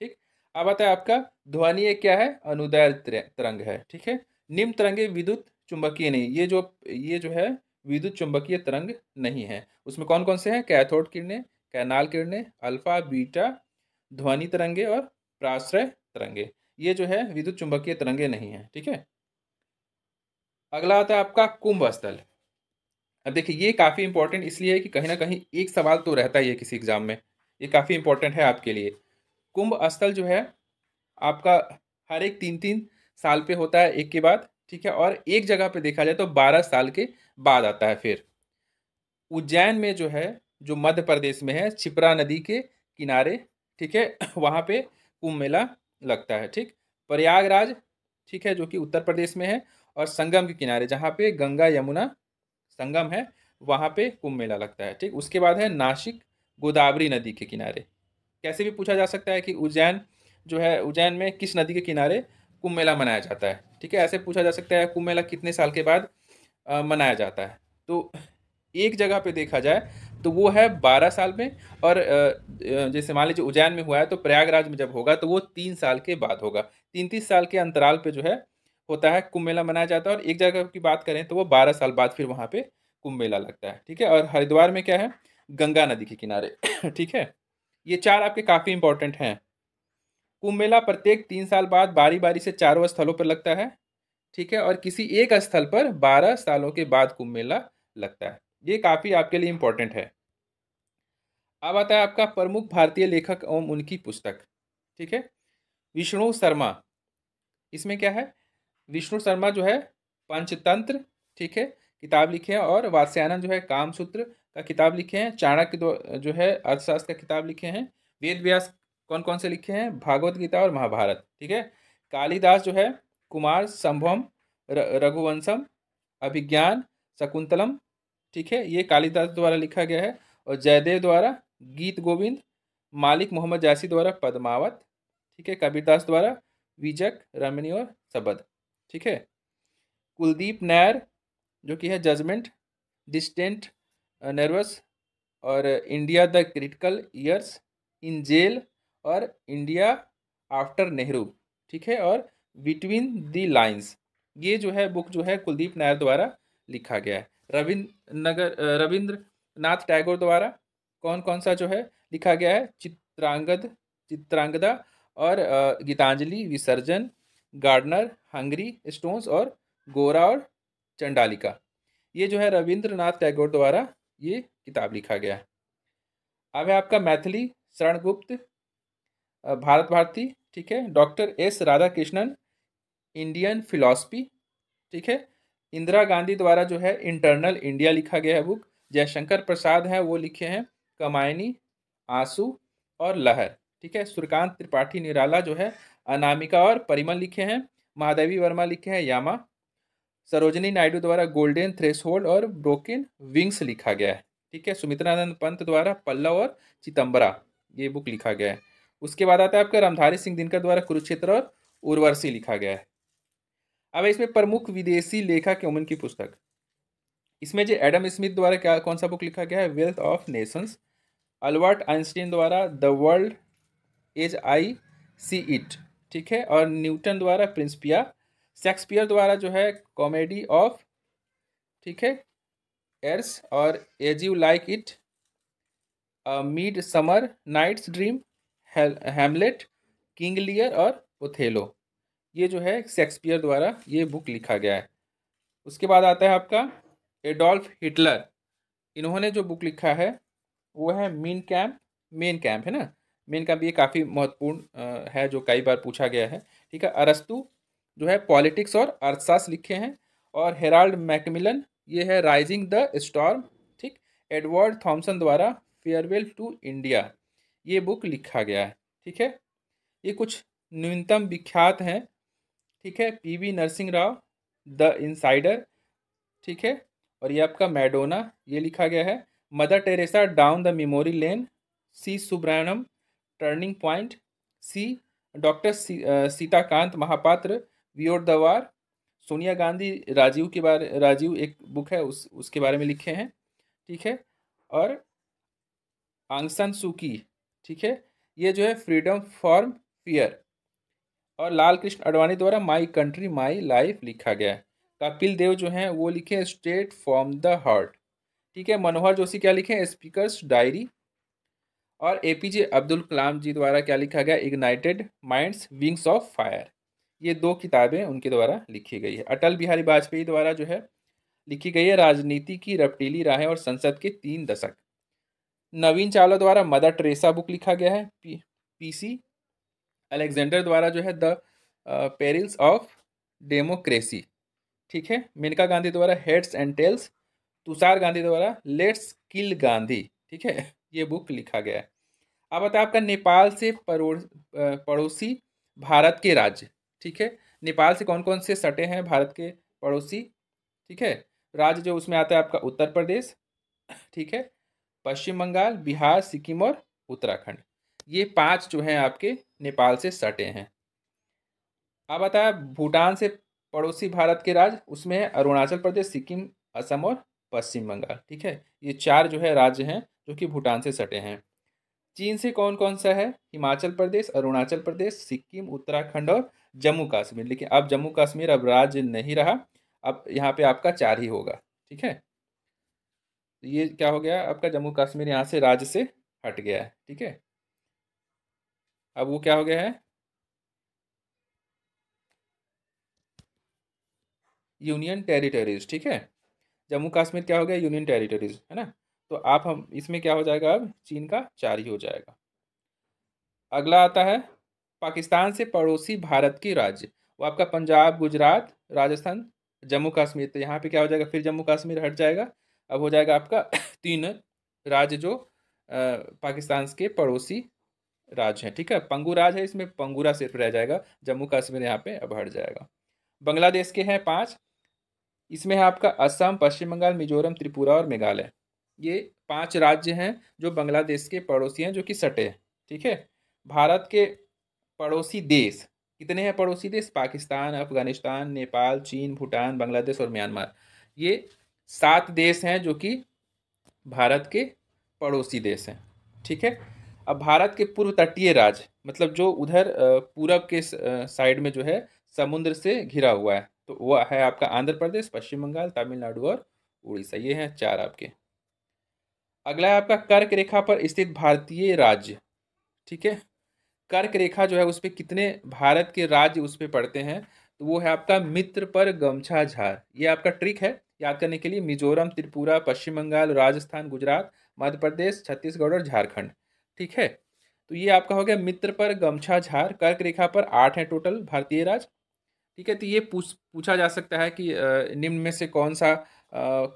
ठीक अब आता है आपका ध्वनि क्या है अनुदय तरंग है ठीक है निम्न तरंगे विद्युत चुंबकीय नहीं ये जो ये जो है विद्युत चुंबकीय तरंग नहीं है उसमें कौन कौन से हैं कैथोड किरणें कैनाल किरणें अल्फा बीटा ध्वनि तरंगे और प्राश्रय तरंगे ये जो है विद्युत चुंबकीय तरंगे नहीं है ठीक है अगला आता है आपका कुंभ स्थल अब देखिए ये काफ़ी इंपॉर्टेंट इसलिए है कि कहीं ना कहीं एक सवाल तो रहता ही है किसी एग्ज़ाम में ये काफ़ी इंपॉर्टेंट है आपके लिए कुंभ स्थल जो है आपका हर एक तीन तीन साल पे होता है एक के बाद ठीक है और एक जगह पे देखा जाए तो बारह साल के बाद आता है फिर उज्जैन में जो है जो मध्य प्रदेश में है छिपरा नदी के किनारे ठीक है वहाँ पे कुंभ मेला लगता है ठीक प्रयागराज ठीक है जो कि उत्तर प्रदेश में है और संगम के किनारे जहाँ पे गंगा यमुना संगम है वहाँ पे कुंभ मेला लगता है ठीक उसके बाद है नासिक गोदावरी नदी के किनारे कैसे भी पूछा जा सकता है कि उज्जैन जो है उज्जैन में किस नदी के किनारे कुंभ मेला मनाया जाता है ठीक है ऐसे पूछा जा सकता है कुंभ मेला कितने साल के बाद मनाया जाता है तो एक जगह पे देखा जाए तो वो है बारह साल में और जैसे मान लीजिए उज्जैन में हुआ है तो प्रयागराज में जब होगा तो वो तीन साल के बाद होगा तीन तीस साल के अंतराल पे जो है होता है कुंभ मेला मनाया जाता है और एक जगह की बात करें तो वो बारह साल बाद फिर वहाँ पे कुंभ मेला लगता है ठीक है और हरिद्वार में क्या है गंगा नदी के किनारे ठीक है ये चार आपके काफ़ी इंपॉर्टेंट हैं कुंभ मेला प्रत्येक तीन साल बाद बारी बारी से चारों स्थलों पर लगता है ठीक है और किसी एक स्थल पर बारह सालों के बाद कुंभ मेला लगता है ये काफ़ी आपके लिए इम्पोर्टेंट है अब आता है आपका प्रमुख भारतीय लेखक एवं उनकी पुस्तक ठीक है विष्णु शर्मा इसमें क्या है विष्णु शर्मा जो है पंचतंत्र ठीक है किताब लिखे हैं और वात्स्यानंद जो है कामसूत्र का किताब लिखे हैं चाणक्य जो है अर्थशास्त्र का किताब लिखे हैं वेद व्यास कौन कौन से लिखे हैं भागवत गीता और महाभारत ठीक है कालिदास जो है कुमार संभम रघुवंशम अभिज्ञान शकुंतलम ठीक है ये कालिदास द्वारा लिखा गया है और जयदेव द्वारा गीत गोविंद मालिक मोहम्मद जासी द्वारा पद्मावत ठीक है कबीरदास द्वारा विजक रमणी और सबद ठीक है कुलदीप नायर जो कि है जजमेंट डिस्टेंट नर्वस और India the critical years in jail और इंडिया आफ्टर नेहरू ठीक है और बिटवीन दी लाइन्स ये जो है बुक जो है कुलदीप नायर द्वारा लिखा गया है रविंद्र नगर रविंद्र नाथ टैगोर द्वारा कौन कौन सा जो है लिखा गया है चित्रांगद चित्रांगदा और गीतांजलि विसर्जन गार्डनर हंगरी स्टोन्स और गोरा और चंडालिका ये जो है रविंद्रनाथ टैगोर द्वारा ये किताब लिखा गया है अब है आपका मैथिली शरणगुप्त भारत भारती ठीक है doctor S Radhakrishnan Indian philosophy ठीक है इंदिरा गांधी द्वारा जो है इंटरनल इंडिया लिखा गया है बुक जयशंकर प्रसाद हैं वो लिखे हैं कमायनी आंसू और लहर ठीक है सूर्यकांत त्रिपाठी निराला जो है अनामिका और परिमल लिखे हैं महादेवी वर्मा लिखे हैं यामा सरोजनी नायडू द्वारा गोल्डन थ्रेस और ब्रोकन विंग्स लिखा गया है ठीक है सुमित्रानंद पंत द्वारा पल्लव और चितंबरा ये बुक लिखा गया है उसके बाद आता है आपका रामधारी सिंह दिनकर द्वारा कुरुक्षेत्र और उर्वरसी लिखा गया है अब इसमें प्रमुख विदेशी लेखक एवं की पुस्तक इसमें जो एडम स्मिथ द्वारा क्या कौन सा बुक लिखा गया है wealth of nations Albert Einstein द्वारा the world as I see it ठीक है और न्यूटन द्वारा प्रिंसपिया शेक्सपियर द्वारा जो है कॉमेडी ऑफ ठीक है एर्स और as you like it mid summer night's dream Hamlet King Lear और ओथेलो ये जो है शेक्सपियर द्वारा ये बुक लिखा गया है उसके बाद आता है आपका एडोल्फ हिटलर इन्होंने जो बुक लिखा है वो है मीन कैम्प मेन कैम्प है ना मेन कैम्प ये काफ़ी महत्वपूर्ण है जो कई बार पूछा गया है ठीक है अरस्तु जो है पॉलिटिक्स और अर्थशास्त्र लिखे हैं और हेराल्ड मैकमिलन ये है राइजिंग द स्टॉर्म ठीक एडवर्ड थॉमसन द्वारा फेयरवेल टू इंडिया ये बुक लिखा गया है ठीक है ये कुछ न्यूनतम विख्यात हैं ठीक है P V Narasimha Rao the insider ठीक है और ये आपका मैडोना ये लिखा गया है Mother Teresa down the memory lane C Subramaniam turning point C doctor C, Sitakant Mahapatra वियोर दवार सोनिया गांधी राजीव के बारे राजीव एक बुक है उस उसके बारे में लिखे हैं ठीक है और आंगसन सुकी ठीक है ये जो है फ्रीडम फॉर्म फियर और लाल कृष्ण अडवाणी द्वारा माई कंट्री माई लाइफ लिखा गया है कपिल देव जो हैं वो लिखे स्टेट फ्रॉम द हार्ट ठीक है मनोहर जोशी क्या लिखे स्पीकर्स डायरी और ए पी जे अब्दुल कलाम जी द्वारा क्या लिखा गया ignited minds wings of fire ये दो किताबें उनके द्वारा लिखी गई है अटल बिहारी वाजपेयी द्वारा जो है लिखी गई है राजनीति की रपटीली राहें और संसद के तीन दशक नवीन चावला द्वारा मदर ट्रेसा बुक लिखा गया है पी सी अलेक्जेंडर द्वारा जो है द पेरिल्स ऑफ डेमोक्रेसी ठीक है मेनका गांधी द्वारा heads and tails Tushar Gandhi द्वारा लेट्स किल गांधी ठीक है ये बुक लिखा गया है अब बताए आपका नेपाल से पड़ोसी भारत के राज्य ठीक है नेपाल से कौन कौन से सटे हैं भारत के पड़ोसी ठीक है राज्य जो उसमें आता है आपका उत्तर प्रदेश ठीक है पश्चिम बंगाल बिहार सिक्किम और उत्तराखंड ये पांच जो हैं आपके नेपाल से सटे हैं अब आता है भूटान से पड़ोसी भारत के राज्य उसमें है अरुणाचल प्रदेश सिक्किम असम और पश्चिम बंगाल ठीक है ये चार जो है राज्य हैं जो कि भूटान से सटे हैं चीन से कौन कौन सा है हिमाचल प्रदेश अरुणाचल प्रदेश सिक्किम उत्तराखंड और जम्मू कश्मीर लेकिन अब जम्मू कश्मीर अब राज्य नहीं रहा अब यहाँ पे आपका चार ही होगा ठीक है तो ये क्या हो गया आपका जम्मू कश्मीर यहाँ से राज्य से हट गया है ठीक है अब वो क्या हो गया है यूनियन टेरिटरीज ठीक है जम्मू कश्मीर क्या हो गया यूनियन टेरिटरीज है ना तो आप हम इसमें क्या हो जाएगा अब चीन का चार ही हो जाएगा अगला आता है पाकिस्तान से पड़ोसी भारत के राज्य वो आपका पंजाब गुजरात राजस्थान जम्मू कश्मीर तो यहाँ पे क्या हो जाएगा फिर जम्मू कश्मीर हट जाएगा अब हो जाएगा आपका तीन राज्य जो पाकिस्तान के पड़ोसी राज्य हैं ठीक है पंगू राज है इसमें पंगूरा सिर्फ रह जाएगा जम्मू कश्मीर यहाँ पे अब हट जाएगा बांग्लादेश के हैं पाँच इसमें है आपका असम पश्चिम बंगाल मिजोरम त्रिपुरा और मेघालय ये पांच राज्य हैं जो बांग्लादेश के पड़ोसी हैं जो कि सटे हैं ठीक है भारत के पड़ोसी देश कितने हैं पड़ोसी देश पाकिस्तान अफगानिस्तान नेपाल चीन भूटान बांग्लादेश और म्यांमार ये सात देश हैं जो कि भारत के पड़ोसी देश हैं ठीक है अब भारत के पूर्व तटीय राज्य मतलब जो उधर पूरब के साइड में जो है समुद्र से घिरा हुआ है तो वह है आपका आंध्र प्रदेश पश्चिम बंगाल तमिलनाडु और उड़ीसा ये हैं चार आपके अगला है आपका कर्क रेखा पर स्थित भारतीय राज्य ठीक है कर्क रेखा जो है उस पर कितने भारत के राज्य उस पर पड़ते हैं तो वो है आपका मित्र पर गमछा झार ये आपका ट्रिक है याद करने के लिए मिजोरम त्रिपुरा पश्चिम बंगाल राजस्थान गुजरात मध्य प्रदेश छत्तीसगढ़ और झारखंड ठीक है तो ये आपका हो गया मित्र पर गमछा झार कर्क रेखा पर आठ है टोटल भारतीय राज ठीक है तो ये पूछ पूछा जा सकता है कि निम्न में से कौन सा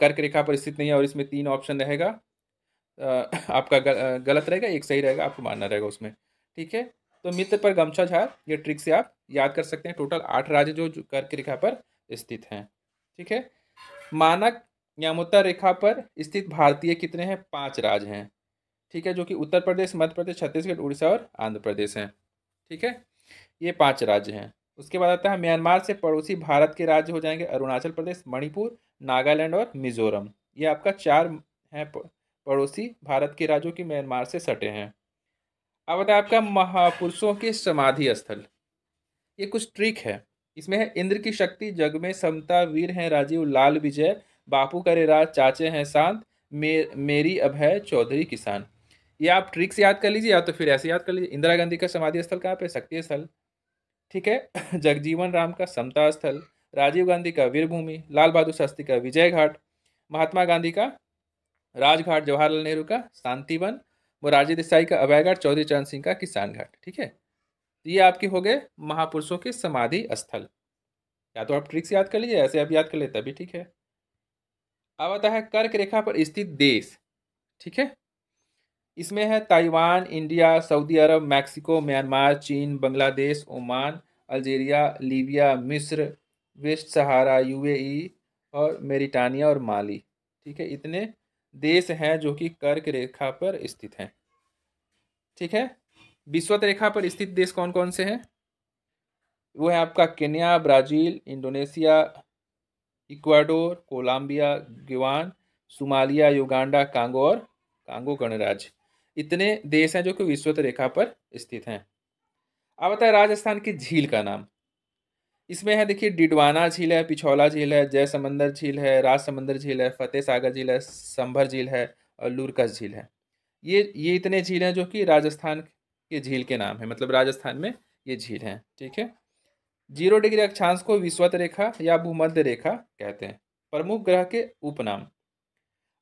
कर्क रेखा पर स्थित नहीं है और इसमें तीन ऑप्शन रहेगा आपका गलत रहेगा एक सही रहेगा आपको मानना रहेगा उसमें ठीक है तो मित्र पर गमछा झार ये ट्रिक से आप याद कर सकते हैं टोटल आठ राज्य जो कर्क रेखा पर स्थित हैं ठीक है मानक यमुत्तर रेखा पर स्थित भारतीय कितने हैं पांच राज्य हैं ठीक है जो कि उत्तर प्रदेश मध्य प्रदेश छत्तीसगढ़ उड़ीसा और आंध्र प्रदेश हैं ठीक है ये पांच राज्य हैं उसके बाद आता है म्यांमार से पड़ोसी भारत के राज्य हो जाएंगे अरुणाचल प्रदेश मणिपुर नागालैंड और मिजोरम ये आपका चार हैं पड़ोसी भारत के राज्यों की म्यांमार से सटे हैं अब आता है आपका महापुरुषों के समाधि स्थल ये कुछ ट्रिक है इसमें है इंद्र की शक्ति जग में समता वीर हैं राजीव लाल विजय बापू करे राज चाचे हैं शांत मे, मेरी अभय चौधरी किसान ये आप ट्रिक्स याद कर लीजिए या तो फिर ऐसे याद कर लीजिए इंदिरा गांधी का समाधि स्थल कहाँ पे शक्ति स्थल ठीक है जगजीवन राम का समता स्थल राजीव गांधी का वीरभूमि लाल बहादुर शास्त्री का विजय घाट महात्मा गांधी का राजघाट जवाहरलाल नेहरू का शांतिवन मोरारजी देसाई का अभय घाट चौधरी चरण सिंह का किसान घाट ठीक है तो ये आपके हो गए महापुरुषों के समाधि स्थल या तो आप ट्रिक्स याद कर लीजिए ऐसे आप याद कर लेते अभी ठीक है अब आता है कर्क रेखा पर स्थित देश ठीक है इसमें है Taiwan India Saudi Arab Mexico Myanmar चीन बांग्लादेश ओमान अल्जीरिया लीबिया मिस्र वेस्ट सहारा यूएई और मेरिटानिया और माली ठीक है इतने देश हैं जो कि कर्क रेखा पर स्थित हैं ठीक है विश्वत रेखा पर स्थित देश कौन कौन से हैं वो है आपका Kenya Brazil Indonesia Ecuador Colombia गिवान सोमालिया युगांडा कांगो और कांगो गणराज्य इतने देश हैं जो कि विश्वत रेखा पर स्थित हैं अब आता है राजस्थान की झील का नाम इसमें है देखिए डिडवाना झील है पिछौला झील है जय समंदर झील है राज समंदर झील है फतेह सागर झील है संभर झील है और लूरकस झील है ये ये इतने झील हैं जो कि राजस्थान ये झील के नाम है मतलब राजस्थान में ये झील है ठीक है जीरो डिग्री अक्षांश को विश्वत रेखा या भूमध्य रेखा कहते हैं प्रमुख ग्रह के उपनाम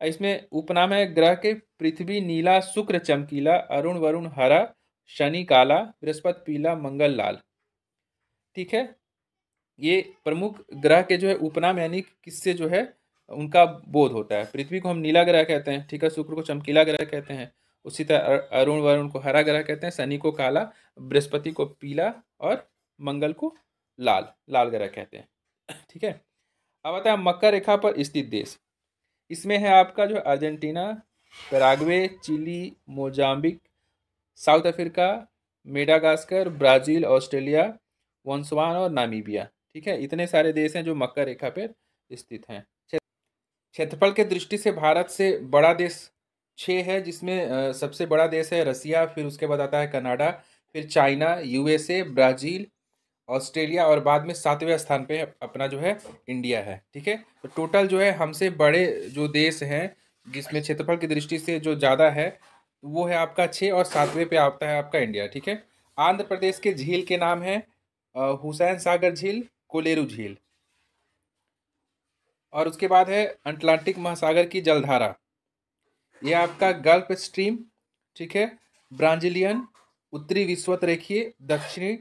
इसमें उपनाम है ग्रह के पृथ्वी नीला शुक्र चमकीला अरुण वरुण हरा शनि काला बृहस्पति पीला मंगल लाल ठीक है ये प्रमुख ग्रह के जो है उपनाम यानी किससे जो है उनका बोध होता है पृथ्वी को हम नीला ग्रह कहते हैं ठीक है शुक्र को चमकीला ग्रह कहते हैं उसी तरह अरुण वरुण को हरा ग्रह कहते हैं शनि को काला बृहस्पति को पीला और मंगल को लाल लाल ग्रह कहते हैं ठीक है अब आता है मकर रेखा पर स्थित देश इसमें है आपका जो Argentina Paraguay Chile Mozambique South Africa Madagascar Brazil Australia वंसवान और नामीबिया ठीक है इतने सारे देश हैं जो मक्का रेखा पर स्थित हैं क्षेत्रफल के दृष्टि से भारत से बड़ा देश छः है जिसमें सबसे बड़ा देश है रसिया फिर उसके बाद आता है कनाडा फिर चाइना यूएसए ब्राज़ील ऑस्ट्रेलिया और बाद में सातवें स्थान पे अपना जो है इंडिया है ठीक है तो टोटल जो है हमसे बड़े जो देश हैं जिसमें क्षेत्रफल की दृष्टि से जो ज़्यादा है वो है आपका छः और सातवें पे आता है आपका इंडिया ठीक है आंध्र प्रदेश के झील के नाम है हुसैन सागर झील कोलेरू झील और उसके बाद है अटलांटिक महासागर की जलधारा ये आपका गल्फ स्ट्रीम ठीक है ब्रांजिलियन उत्तरी विश्वत रेखिए दक्षिणी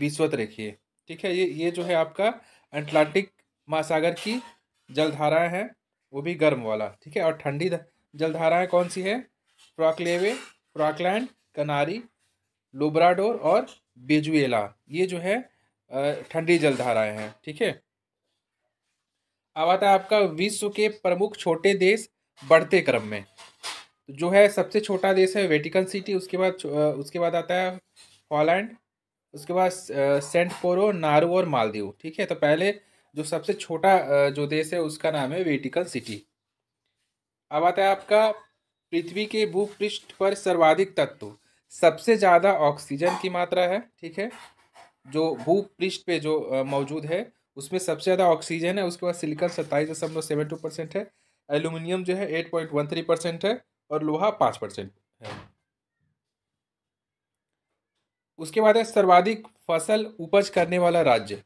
विश्वत रेखिए ठीक है ये ये जो है आपका अटलांटिक महासागर की जलधाराएं हैं वो भी गर्म वाला ठीक है और ठंडी जलधाराएं कौन सी है प्रॉकलेवे प्रॉकलैंड कनारी लोब्राडोर और बेजुएला ये जो है ठंडी जलधाराएं हैं ठीक है अब आता है आपका विश्व के प्रमुख छोटे देश बढ़ते क्रम में जो है सबसे छोटा देश है वेटिकन सिटी उसके बाद उसके बाद आता है हॉलैंड उसके बाद सेंट पोरो नारू और मालदीव ठीक है तो पहले जो सबसे छोटा जो देश है उसका नाम है वेटिकन सिटी अब आता है आपका पृथ्वी के भूपृष्ठ पर सर्वाधिक तत्व सबसे ज़्यादा ऑक्सीजन की मात्रा है ठीक है जो भूपृष्ठ पे जो मौजूद है उसमें सबसे ज़्यादा ऑक्सीजन है उसके बाद सिलिकन सत्ताईस दशमलव सेवन टू परसेंट है एल्यूमिनियम जो है eight point one three percent है और लोहा पाँच परसेंट है उसके बाद है सर्वाधिक फसल उपज करने वाला राज्य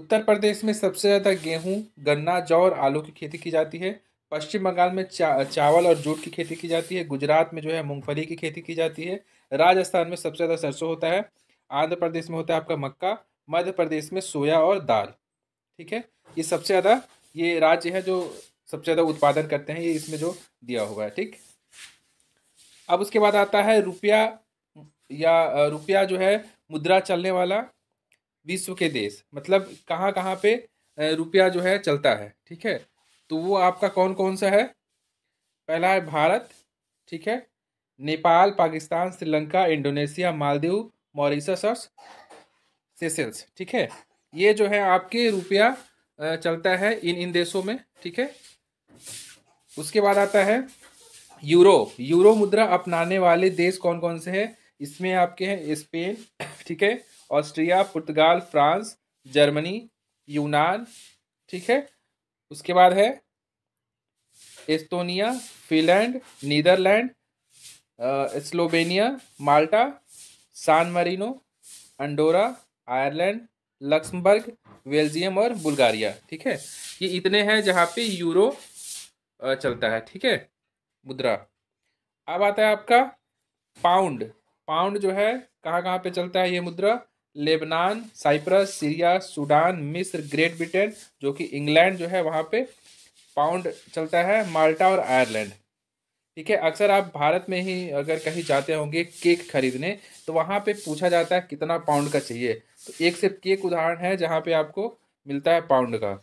उत्तर प्रदेश में सबसे ज़्यादा गेहूं गन्ना जौ और आलू की खेती की जाती है पश्चिम बंगाल में चा, चावल और जूट की खेती की जाती है गुजरात में जो है मूंगफली की खेती की जाती है राजस्थान में सबसे ज़्यादा सरसों होता है आंध्र प्रदेश में होता है आपका मक्का मध्य प्रदेश में सोया और दाल ठीक है ये सबसे ज़्यादा ये राज्य है जो सबसे ज़्यादा उत्पादन करते हैं ये इसमें जो दिया हुआ है ठीक अब उसके बाद आता है रुपया या रुपया जो है मुद्रा चलने वाला विश्व के देश मतलब कहाँ कहाँ पे रुपया जो है चलता है ठीक है तो वो आपका कौन कौन सा है पहला है भारत ठीक है नेपाल पाकिस्तान श्रीलंका इंडोनेशिया मालदीव मॉरिशस और सेसेल्स ठीक है ये जो है आपके रुपया चलता है इन इन देशों में ठीक है उसके बाद आता है यूरो यूरो मुद्रा अपनाने वाले देश कौन कौन से हैं इसमें आपके हैं स्पेन ठीक है ऑस्ट्रिया पुर्तगाल फ्रांस जर्मनी यूनान ठीक है उसके बाद है Estonia Finland Netherland Slovenia Malta San Marino Andorra Ireland Luxembourg Belgium और बुल्गारिया ठीक है ये इतने हैं जहाँ पे यूरो चलता है ठीक है मुद्रा अब आता है आपका पाउंड पाउंड जो है कहाँ कहाँ पे चलता है ये मुद्रा लेबनान साइप्रस सीरिया सूडान मिस्र ग्रेट ब्रिटेन जो कि इंग्लैंड जो है वहाँ पे पाउंड चलता है माल्टा और आयरलैंड ठीक है अक्सर आप भारत में ही अगर कहीं जाते होंगे केक खरीदने तो वहाँ पे पूछा जाता है कितना पाउंड का चाहिए तो एक सिर्फ केक उदाहरण है जहाँ पे आपको मिलता है पाउंड का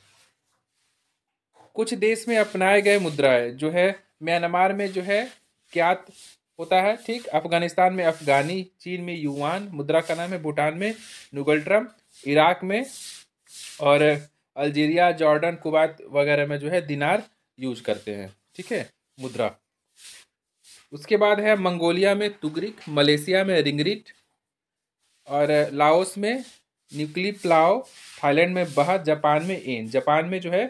कुछ देश में अपनाए गए मुद्रा है जो है म्यांमार में जो है क्यात होता है ठीक अफगानिस्तान में अफगानी चीन में युवान मुद्रा का नाम है भूटान में नुगल्ट्रम इराक में और अल्जीरिया जॉर्डन कुवैत वगैरह में जो है दिनार यूज करते हैं ठीक है मुद्रा उसके बाद है मंगोलिया में तुगरिक मलेशिया में रिंगरिट और लाओस में न्यूक्ली प्लाव थाईलैंड में बह जापान में एन जापान में जो है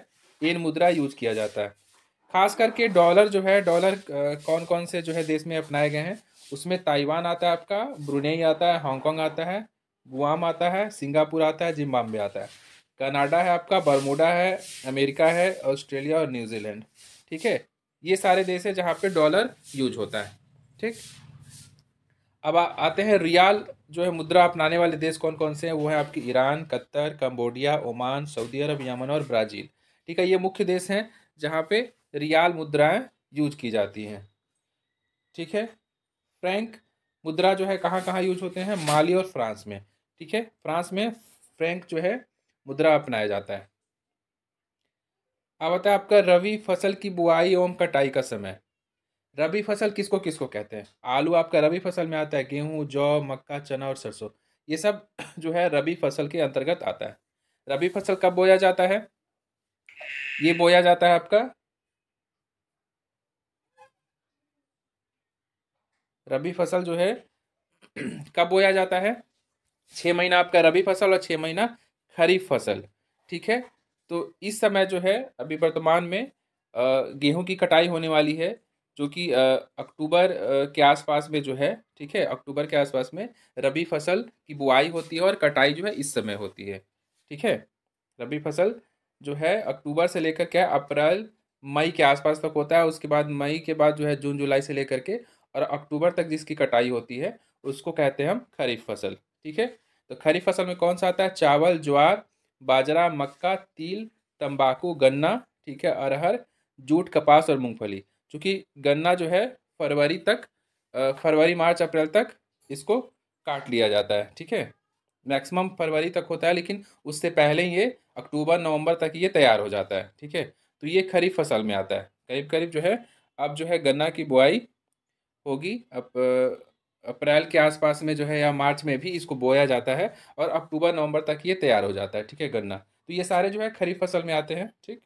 इन मुद्रा यूज किया जाता है खास करके डॉलर जो है डॉलर कौन कौन से जो है देश में अपनाए गए हैं उसमें ताइवान आता है आपका ब्रुनेई आता है हांगकॉन्ग आता है गुआम आता है सिंगापुर आता है जिम्बाब्वे आता है कनाडा है आपका बर्मोडा है अमेरिका है ऑस्ट्रेलिया और न्यूजीलैंड ठीक है ये सारे देश है जहाँ पे डॉलर यूज होता है ठीक अब आ, आते हैं रियाल जो है मुद्रा अपनाने वाले देश कौन कौन से हैं वो है आपकी Iran Qatar Cambodia Oman Saudi Arab Yemen और ब्राज़ील ठीक है ये मुख्य देश हैं जहाँ पे रियाल मुद्राएं यूज की जाती हैं ठीक है फ्रैंक मुद्रा जो है कहाँ कहाँ यूज होते हैं माली और फ्रांस में ठीक है फ्रांस में फ्रैंक जो है मुद्रा अपनाया जाता है अब आता है आपका रबी फसल की बुआई एवं कटाई का समय रबी फसल किसको किसको कहते हैं आलू आपका रबी फसल में आता है गेहूँ जौ मक्का चना और सरसों ये सब जो है रबी फसल के अंतर्गत आता है रबी फसल कब बोया जाता है ये बोया जाता है आपका रबी फसल जो है कब बोया जाता है छः महीना आपका रबी फसल और छः महीना खरीफ फसल ठीक है तो इस समय जो है अभी वर्तमान में गेहूं की कटाई होने वाली है जो कि अक्टूबर के आसपास में जो है ठीक है अक्टूबर के आसपास में रबी फसल की बुआई होती है और कटाई जो है इस समय होती है ठीक है रबी फसल जो है अक्टूबर से लेकर क्या अप्रैल मई के आसपास तक होता है उसके बाद मई के बाद जो है जून जुलाई से लेकर के और अक्टूबर तक जिसकी कटाई होती है उसको कहते हैं हम खरीफ फसल ठीक है तो खरीफ फसल में कौन सा आता है चावल ज्वार बाजरा मक्का तिल तंबाकू गन्ना ठीक है अरहर जूट कपास और मूंगफली क्योंकि गन्ना जो है फरवरी तक फरवरी मार्च अप्रैल तक इसको काट लिया जाता है ठीक है मैक्सिमम फरवरी तक होता है लेकिन उससे पहले ये अक्टूबर नवंबर तक ये तैयार हो जाता है ठीक है तो ये खरीफ फसल में आता है करीब करीब जो है अब जो है गन्ना की बुआई होगी अब अप्रैल के आसपास में जो है या मार्च में भी इसको बोया जाता है और अक्टूबर नवंबर तक ये तैयार हो जाता है ठीक है गन्ना तो ये सारे जो है खरीफ फसल में आते हैं ठीक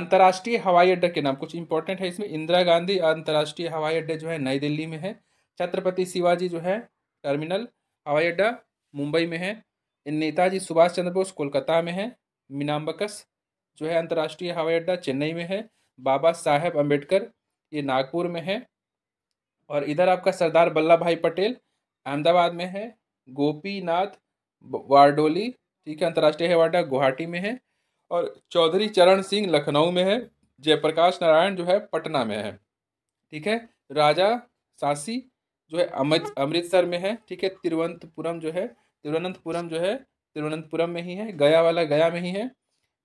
अंतर्राष्ट्रीय हवाई अड्डे के नाम कुछ इंपॉर्टेंट है इसमें इंदिरा गांधी अंतर्राष्ट्रीय हवाई अड्डे जो है नई दिल्ली में है छत्रपति शिवाजी जो है टर्मिनल हवाई अड्डा मुंबई में है नेताजी सुभाष चंद्र बोस कोलकाता में है मीनाम्बकस जो है अंतर्राष्ट्रीय हवाई अड्डा चेन्नई में है बाबा साहेब अम्बेडकर ये नागपुर में है और इधर आपका सरदार वल्लभ भाई पटेल अहमदाबाद में है गोपीनाथ वारडोली ठीक है अंतर्राष्ट्रीय हवाई अड्डा गुवाहाटी में है और चौधरी चरण सिंह लखनऊ में है जयप्रकाश नारायण जो है पटना में है ठीक है राजा सासी जो है अमृतसर में है ठीक है तिरुवंतपुरम जो है तिरुवनंतपुरम जो है तिरुवनंतपुरम में ही है गया वाला गया में ही है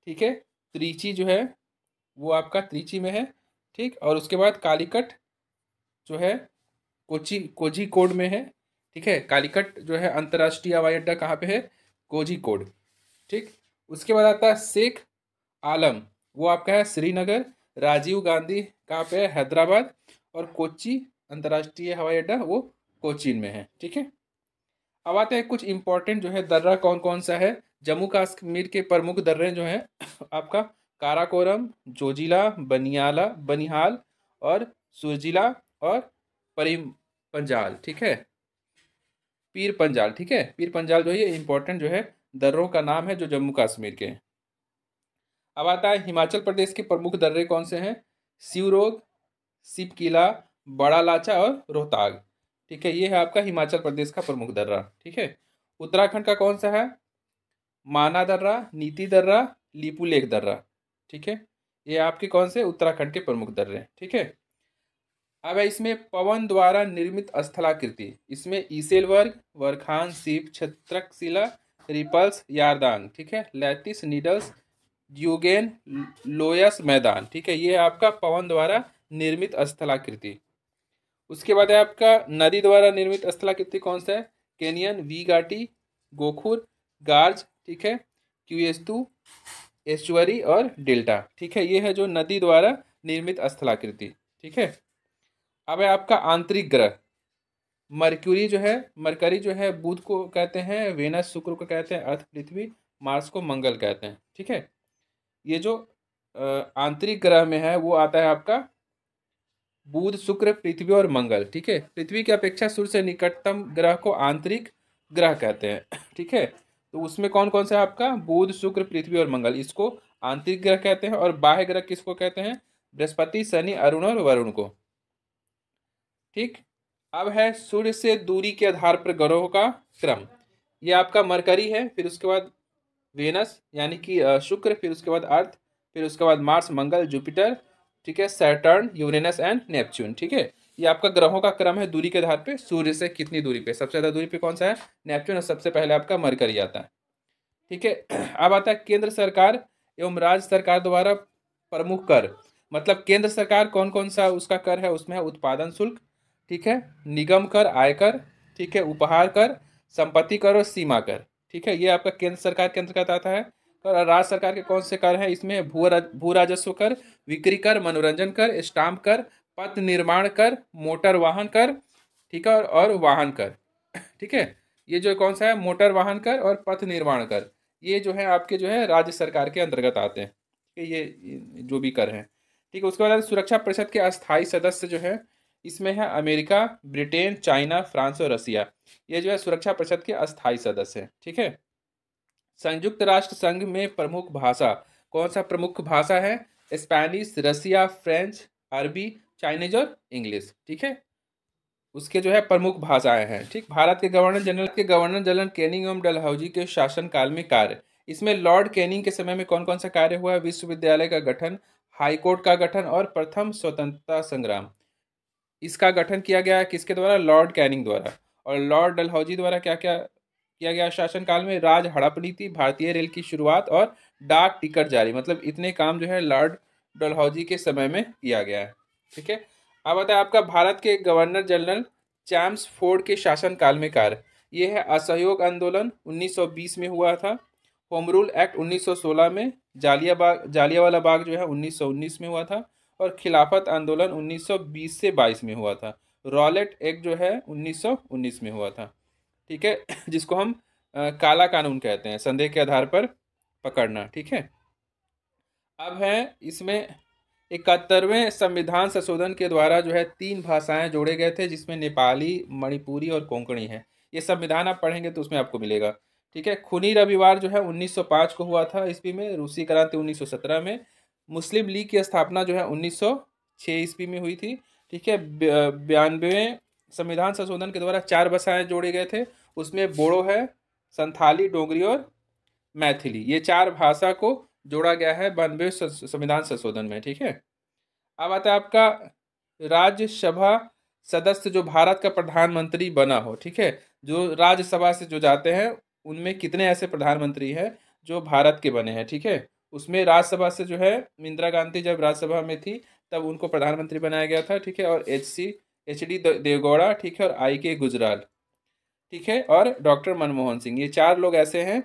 ठीक है त्रिची जो है वो आपका त्रिची में है ठीक और उसके बाद कालीकट जो है कोची कोजी कोड में है ठीक है कालीकट जो है अंतर्राष्ट्रीय हवाई अड्डा कहाँ पे है कोजी कोड ठीक उसके बाद आता है शेख आलम वो आपका है श्रीनगर राजीव गांधी कहाँ पे है हैदराबाद और कोची अंतर्राष्ट्रीय हवाई अड्डा वो कोचीन में है ठीक है अब आते हैं कुछ इंपॉर्टेंट जो है दर्रा कौन कौन सा है जम्मू कश्मीर के प्रमुख दर्रे जो हैं आपका काराकोरम जोजिला बनियाला बनिहाल और सुरजिला और परिम पंजाल ठीक है पीर पंजाल ठीक है पीर पंजाल जो है इंपॉर्टेंट जो है दर्रों का नाम है जो जम्मू कश्मीर के अब आता है हिमाचल प्रदेश के प्रमुख दर्रे कौन से हैं सिवरोग सिपकिला बड़ा लाचा और रोहताग ठीक है ये है आपका हिमाचल प्रदेश का प्रमुख दर्रा ठीक है उत्तराखंड का कौन सा है माना दर्रा नीति दर्रा लिपू लेख दर्रा ठीक है ये आपके कौन से उत्तराखंड के प्रमुख दर्रे हैं ठीक है अब है इसमें पवन द्वारा निर्मित स्थलाकृति इसमें ईसेल वर्ग वरखान सीप छत्रकशिला रिपल्स यारदांग ठीक है लैतिस नीडल्स ड्यूगेन लोयस मैदान ठीक है ये आपका पवन द्वारा निर्मित स्थलाकृति उसके बाद है आपका नदी द्वारा निर्मित स्थलाकृति कौन सा है कैनियन वी घाटी गोखुर गार्ज ठीक है क्यूएस्तु एस्चुअरी और डेल्टा ठीक है ये है जो नदी द्वारा निर्मित स्थलाकृति ठीक है अब है आपका आंतरिक ग्रह मरक्यूरी जो है मरकरी जो है बुध को कहते हैं वेनस शुक्र को कहते हैं अर्थ पृथ्वी मार्स को मंगल कहते हैं ठीक है ये जो आंतरिक ग्रह में है वो आता है आपका बुध शुक्र पृथ्वी और मंगल ठीक है पृथ्वी की अपेक्षा सूर्य से निकटतम ग्रह को आंतरिक ग्रह कहते हैं ठीक है तो उसमें कौन कौन सा है आपका बुध शुक्र पृथ्वी और मंगल इसको आंतरिक ग्रह कहते हैं और बाह्य ग्रह किसको कहते हैं बृहस्पति शनि अरुण और वरुण को ठीक अब है सूर्य से दूरी के आधार पर ग्रहों का क्रम यह आपका मरकरी है फिर उसके बाद वेनस यानी कि शुक्र फिर उसके बाद अर्थ फिर उसके बाद मार्स मंगल जुपिटर ठीक है सैटर्न यूरेनस एंड नेपच्यून ठीक है ये आपका ग्रहों का क्रम है दूरी के आधार पे सूर्य से कितनी दूरी पे सबसे ज़्यादा दूरी पे कौन सा है नेपच्यून और सबसे पहले आपका मरकरी आता है ठीक है अब आता है केंद्र सरकार एवं राज्य सरकार द्वारा प्रमुख कर मतलब केंद्र सरकार कौन कौन सा उसका कर है उसमें है उत्पादन शुल्क ठीक है निगम कर आयकर ठीक है उपहार कर संपत्ति कर और सीमा कर ठीक है ये आपका केंद्र सरकार के अंतर्गत आता है कर राज्य सरकार के कौन से कर हैं इसमें भू राज, भू राजस्व कर विक्री कर मनोरंजन कर स्टाम्प कर पथ निर्माण कर मोटर वाहन कर ठीक है और वाहन कर ठीक है ये जो कौन सा है मोटर वाहन कर और पथ निर्माण कर ये जो है आपके जो है राज्य सरकार के अंतर्गत आते हैं ठीक है ये जो भी कर हैं ठीक है उसके बाद सुरक्षा परिषद के अस्थायी सदस्य जो है इसमें है अमेरिका ब्रिटेन चाइना फ्रांस और रसिया ये जो है सुरक्षा परिषद के अस्थायी सदस्य हैं ठीक है संयुक्त राष्ट्र संघ में प्रमुख भाषा कौन सा प्रमुख भाषा है स्पेनिश रसिया फ्रेंच अरबी चाइनीज और इंग्लिश ठीक है उसके जो है प्रमुख भाषाएं हैं ठीक भारत के गवर्नर जनरल के गवर्नर जनरल केनिंग एवं डलहौजी के शासनकाल में कार्य इसमें लॉर्ड केनिंग के समय में कौन कौन सा कार्य हुआ विश्वविद्यालय का गठन हाईकोर्ट का गठन और प्रथम स्वतंत्रता संग्राम इसका गठन किया गया किसके द्वारा लॉर्ड कैनिंग द्वारा और लॉर्ड डलहौजी द्वारा क्या क्या किया गया शासनकाल में राज हड़प नीति भारतीय रेल की शुरुआत और डाक टिकट जारी मतलब इतने काम जो है लॉर्ड डलहौजी के समय में किया गया है ठीक है अब आता है आपका भारत के गवर्नर जनरल चैम्स फोर्ड के शासनकाल में कार्य ये है असहयोग आंदोलन 1920 में हुआ था होम रूल एक्ट 1916 में जालिया बाग जालियावाला बाग जो है 1919 में हुआ था और खिलाफत आंदोलन 1920 से 22 में हुआ था रॉलेट एक्ट जो है 1919 में हुआ था ठीक है जिसको हम काला कानून कहते हैं संदेह के आधार पर पकड़ना ठीक है अब है इसमें इकहत्तरवें संविधान संशोधन के द्वारा जो है तीन भाषाएं जोड़े गए थे जिसमें नेपाली मणिपुरी और कोंकणी है ये संविधान आप पढ़ेंगे तो उसमें आपको मिलेगा ठीक है खूनी रविवार जो है 1905 को हुआ था ईस्वी में रूसी क्रांति 1917 में मुस्लिम लीग की स्थापना जो है 1906 ईस्वी में हुई थी ठीक है बयानवे संविधान संशोधन के द्वारा चार भाषाएं जोड़े गए थे उसमें बोड़ो है संथाली डोगरी और मैथिली ये चार भाषा को जोड़ा गया है बानवे संविधान संशोधन में ठीक है अब आता है आपका राज्यसभा सदस्य जो भारत का प्रधानमंत्री बना हो ठीक है जो राज्यसभा से जो जाते हैं उनमें कितने ऐसे प्रधानमंत्री हैं जो भारत के बने हैं ठीक है थीके? उसमें राज्यसभा से जो है इंदिरा गांधी जब राज्यसभा में थी तब उनको प्रधानमंत्री बनाया गया था ठीक है और H C H D Deve Gowda ठीक है और आई के गुजराल ठीक है और डॉक्टर मनमोहन सिंह ये चार लोग ऐसे हैं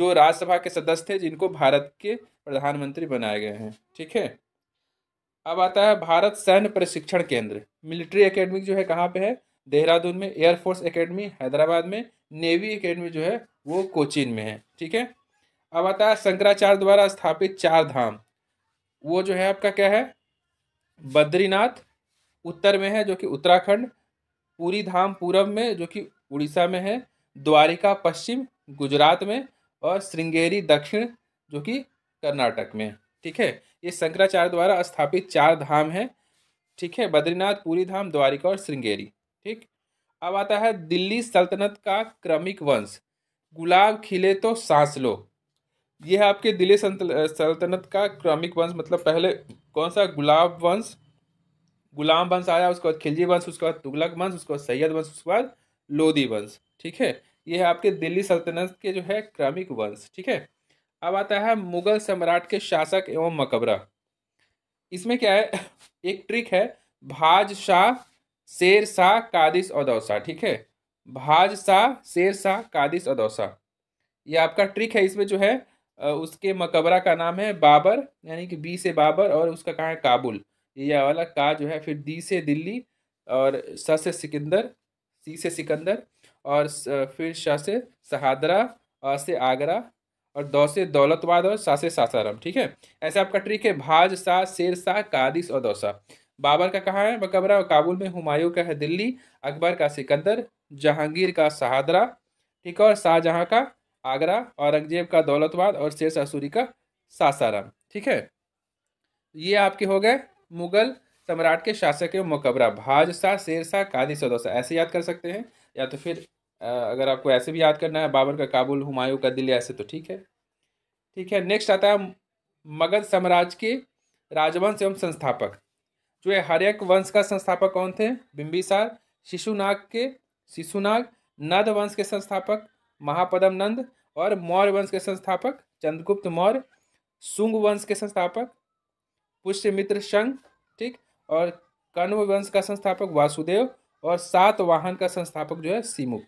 जो राज्यसभा के सदस्य थे जिनको भारत के प्रधानमंत्री बनाए गए हैं ठीक है अब आता है भारत सैन्य प्रशिक्षण केंद्र मिलिट्री एकेडमी जो है कहाँ पे है देहरादून में एयरफोर्स एकेडमी हैदराबाद में नेवी एकेडमी जो है वो कोचिन में है ठीक है अब आता है शंकराचार्य द्वारा स्थापित चार धाम वो जो है आपका क्या है बद्रीनाथ उत्तर में है जो कि उत्तराखंड पूरी धाम पूरब में जो कि उड़ीसा में है द्वारिका पश्चिम गुजरात में और श्रृंगेरी दक्षिण जो कि कर्नाटक में ठीक है ये शंकराचार्य द्वारा स्थापित चार धाम है ठीक है बद्रीनाथ पूरी धाम द्वारिका और श्रृंगेरी ठीक अब आता है दिल्ली सल्तनत का क्रमिक वंश गुलाब खिले तो सांस लो ये है आपके दिल्ली सल्तनत का क्रमिक वंश मतलब पहले कौन सा गुलाब वंश गुलाम वंश आया उसके बाद खिलजी वंश उसके बाद तुगलक वंश उसके बाद सैयद वंश उसके बाद लोधी वंश ठीक है ये है आपके दिल्ली सल्तनत के जो है क्रमिक वंश ठीक है अब आता है मुगल सम्राट के शासक एवं मकबरा इसमें क्या है एक ट्रिक है भाज शाह शेर शाह कादिस और दौसा ठीक है भाज शाह शेर शाह कादिस और दौसा ये आपका ट्रिक है इसमें जो है उसके मकबरा का नाम है बाबर यानी कि बी से बाबर और उसका कहाँ है काबुल ये वाला का जो है फिर दी से दिल्ली और स से सिकंदर सी से सिकंदर और फिर शाह से शहादरा अ से आगरा और दौ से दौलतवाद और सा से सासाराम ठीक है ऐसा आपका ट्रिक है भाज सा शेर शाह कादिस और दौसा बाबर का कहाँ है मकबरा और काबुल में हुमायूं का है दिल्ली अकबर का सिकंदर जहांगीर का शहादरा ठीक है और शाहजहाँ का आगरा औरंगजेब का दौलतवाद और शेर सूरी का सासाराम ठीक है ये आपके हो गए मुगल सम्राट के शासक एवं मकबरा भाजशाह शेरशाह कादी सदोसा ऐसे याद कर सकते हैं या तो फिर अगर आपको ऐसे भी याद करना है बाबर का काबुल हुमायूं का दिल्ली ऐसे तो ठीक है ठीक है नेक्स्ट आता है मगध साम्राज्य के राजवंश एवं संस्थापक जो है हरियक वंश का संस्थापक कौन थे बिंबिसार शिशुनाग के शिशुनाग नद वंश के संस्थापक महापदम नंद और मौर्य वंश के संस्थापक चंद्रगुप्त मौर्य शुंग वंश के संस्थापक पुष्यमित्र शंग ठीक और कण्व वंश का संस्थापक वासुदेव और सात वाहन का संस्थापक जो है सीमुख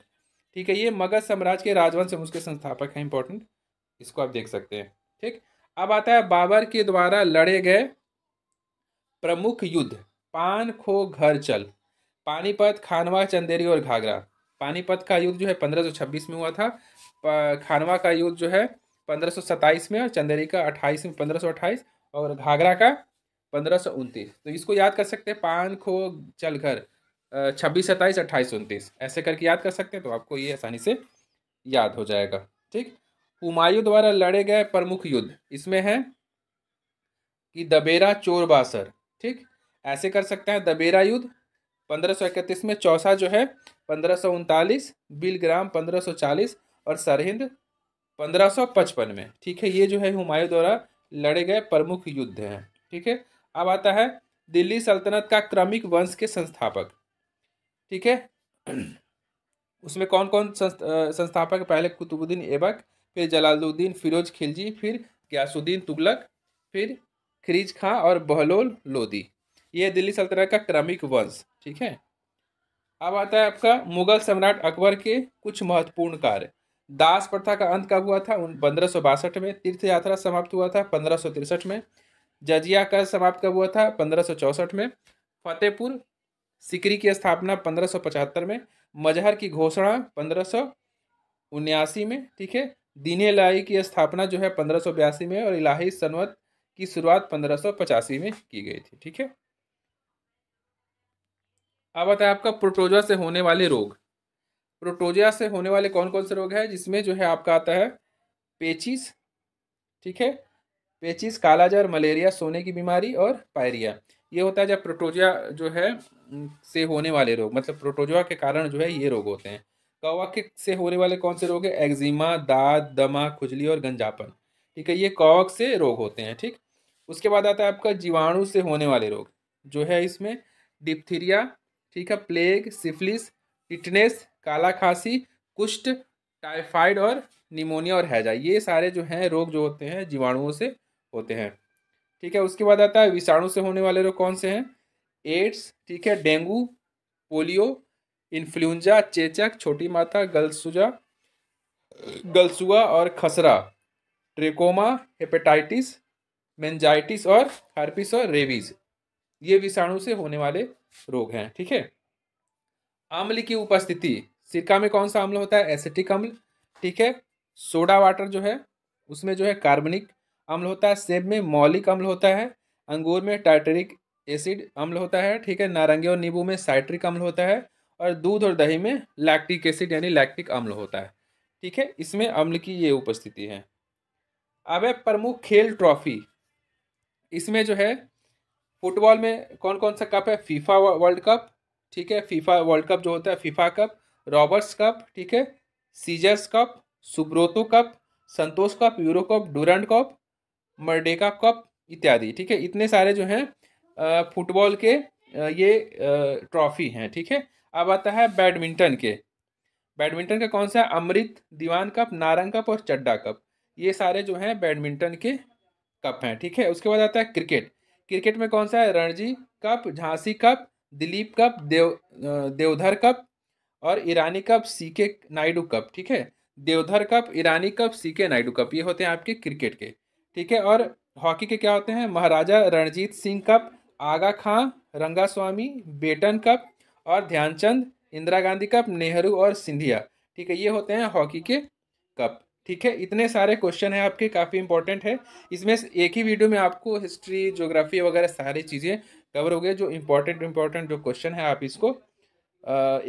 ठीक है ये मगध साम्राज्य के राजवंश उसके संस्थापक हैं इंपॉर्टेंट इसको आप देख सकते हैं ठीक अब आता है बाबर के द्वारा लड़े गए प्रमुख युद्ध पान खो घर चल पानीपत खानवा चंदेरी और घाघरा पानीपत का युद्ध जो है छब्बीस में हुआ था खानवा का युद्ध जो है सत्ताईस में और चंदेरी का अट्ठाईस में अट्ठाईस और घाघरा का पंद्रह सौ उनतीस तो इसको याद कर सकते हैं पान खो चल घर छब्बीस सत्ताईस अट्ठाईस उनतीस ऐसे करके याद कर सकते हैं तो आपको ये आसानी से याद हो जाएगा ठीक हुमायूं द्वारा लड़े गए प्रमुख युद्ध इसमें है कि दबेरा चोरबासर ठीक ऐसे कर सकते हैं दबेरा युद्ध पंद्रह सौ इकतीस में चौसा जो है पंद्रह सौ उनतालीस बिलग्राम पंद्रह सौ चालीस और सरहिंद पंद्रह सौ पचपन में ठीक है ये जो है हुमायूं द्वारा लड़े गए प्रमुख युद्ध हैं ठीक है अब आता है दिल्ली सल्तनत का क्रमिक वंश के संस्थापक ठीक है उसमें कौन कौन संस्थापक पहले कुतुबुद्दीन ऐबक फिर जलालुद्दीन फिरोज खिलजी फिर ग्यासुद्दीन तुगलक फिर खरीज खां और बहलोल लोदी ये दिल्ली सल्तनत का क्रमिक वंश ठीक है अब आता है आपका मुगल सम्राट अकबर के कुछ महत्वपूर्ण कार्य दास प्रथा का अंत कब हुआ था पंद्रह में तीर्थ यात्रा समाप्त हुआ था पंद्रह में जजिया का समाप्त कब हुआ था पंद्रह में फतेहपुर सिकरी की स्थापना पंद्रह में मजहर की घोषणा पंद्रह में ठीक है दीन लाई की स्थापना जो है पंद्रह में और इलाही सनवत की शुरुआत पंद्रह में की गई थी ठीक है अब आता है आपका प्रोटोजा से होने वाले रोग प्रोटोजा से होने वाले कौन कौन से रोग है जिसमें जो है आपका आता है पेचिस ठीक है पेचिस कालाजार मलेरिया सोने की बीमारी और पायरिया ये होता है जब प्रोटोजिया जो है से होने वाले रोग मतलब प्रोटोजिया के कारण जो है ये रोग होते हैं कौवा के से होने वाले कौन से रोग है एक्जिमा दाद दमा खुजली और गंजापन ठीक है ये कौक से रोग होते हैं ठीक उसके बाद आता है आपका जीवाणु से होने वाले रोग जो है इसमें डिप्थीरिया ठीक है प्लेग सिफिलिस टिटनेस काला खांसी कुष्ठ टाइफाइड और निमोनिया और हैजा ये सारे जो हैं रोग जो होते हैं जीवाणुओं से होते हैं ठीक है उसके बाद आता है विषाणु से होने वाले रोग कौन से हैं एड्स ठीक है डेंगू पोलियो इन्फ्लुंजा चेचक छोटी माता गलसुजा गलसुआ और खसरा ट्रिकोमा हेपेटाइटिस मेंजाइटिस और हर्पिस और रेबीज ये विषाणु से होने वाले रोग हैं ठीक है आम्ल की उपस्थिति सिरका में कौन सा अम्ल होता है एसिटिक अम्ल ठीक है सोडा वाटर जो है उसमें जो है कार्बनिक अम्ल होता है सेब में मौलिक अम्ल होता है अंगूर में टाइटरिक एसिड अम्ल होता है ठीक है नारंगी और नींबू में साइट्रिक अम्ल होता है और दूध और दही में लैक्टिक एसिड यानी लैक्टिक अम्ल होता है ठीक है इसमें अम्ल की ये उपस्थिति है अब है प्रमुख खेल ट्रॉफी इसमें जो है फुटबॉल में कौन कौन सा कप है फीफा वर्ल्ड कप ठीक है फीफा वर्ल्ड कप जो होता है फीफा कप रॉबर्ट्स कप ठीक है Caesars cup Subroto cup Santosh cup Euro cup Durand cup Merdeka cup इत्यादि ठीक है इतने सारे जो हैं फुटबॉल के ये ट्रॉफी हैं ठीक है अब आता है बैडमिंटन के बैडमिंटन का कौन सा अमृत दीवान कप नारंग कप और चड्डा कप ये सारे जो हैं बैडमिंटन के कप हैं ठीक है उसके बाद आता है क्रिकेट क्रिकेट में कौन सा है Ranji cup Jhansi cup Dilip cup Dev Deodhar cup और Irani cup C K Naidu cup ठीक है Deodhar cup Irani cup C K Naidu cup ये होते हैं आपके क्रिकेट के ठीक है और हॉकी के क्या होते हैं Maharaja Ranjit Singh cup Aga Khan Rangaswami Beighton cup और ध्यानचंद इंदिरा गांधी कप नेहरू और सिंधिया ठीक है ये होते हैं हॉकी के कप ठीक है इतने सारे क्वेश्चन हैं आपके काफ़ी इंपॉर्टेंट है इसमें एक ही वीडियो में आपको हिस्ट्री ज्योग्राफी वगैरह सारी चीज़ें कवर हो गए जो इम्पोर्टेंट इम्पॉर्टेंट जो क्वेश्चन है आप इसको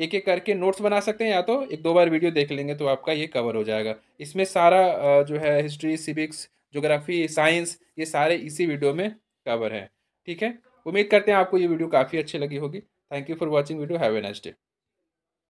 एक एक करके नोट्स बना सकते हैं या तो एक दो बार वीडियो देख लेंगे तो आपका ये कवर हो जाएगा इसमें सारा जो है हिस्ट्री सिविक्स जोग्राफी साइंस ये सारे इसी वीडियो में कवर हैं ठीक है उम्मीद करते हैं आपको ये वीडियो काफ़ी अच्छी लगी होगी thank you for watching video have a next day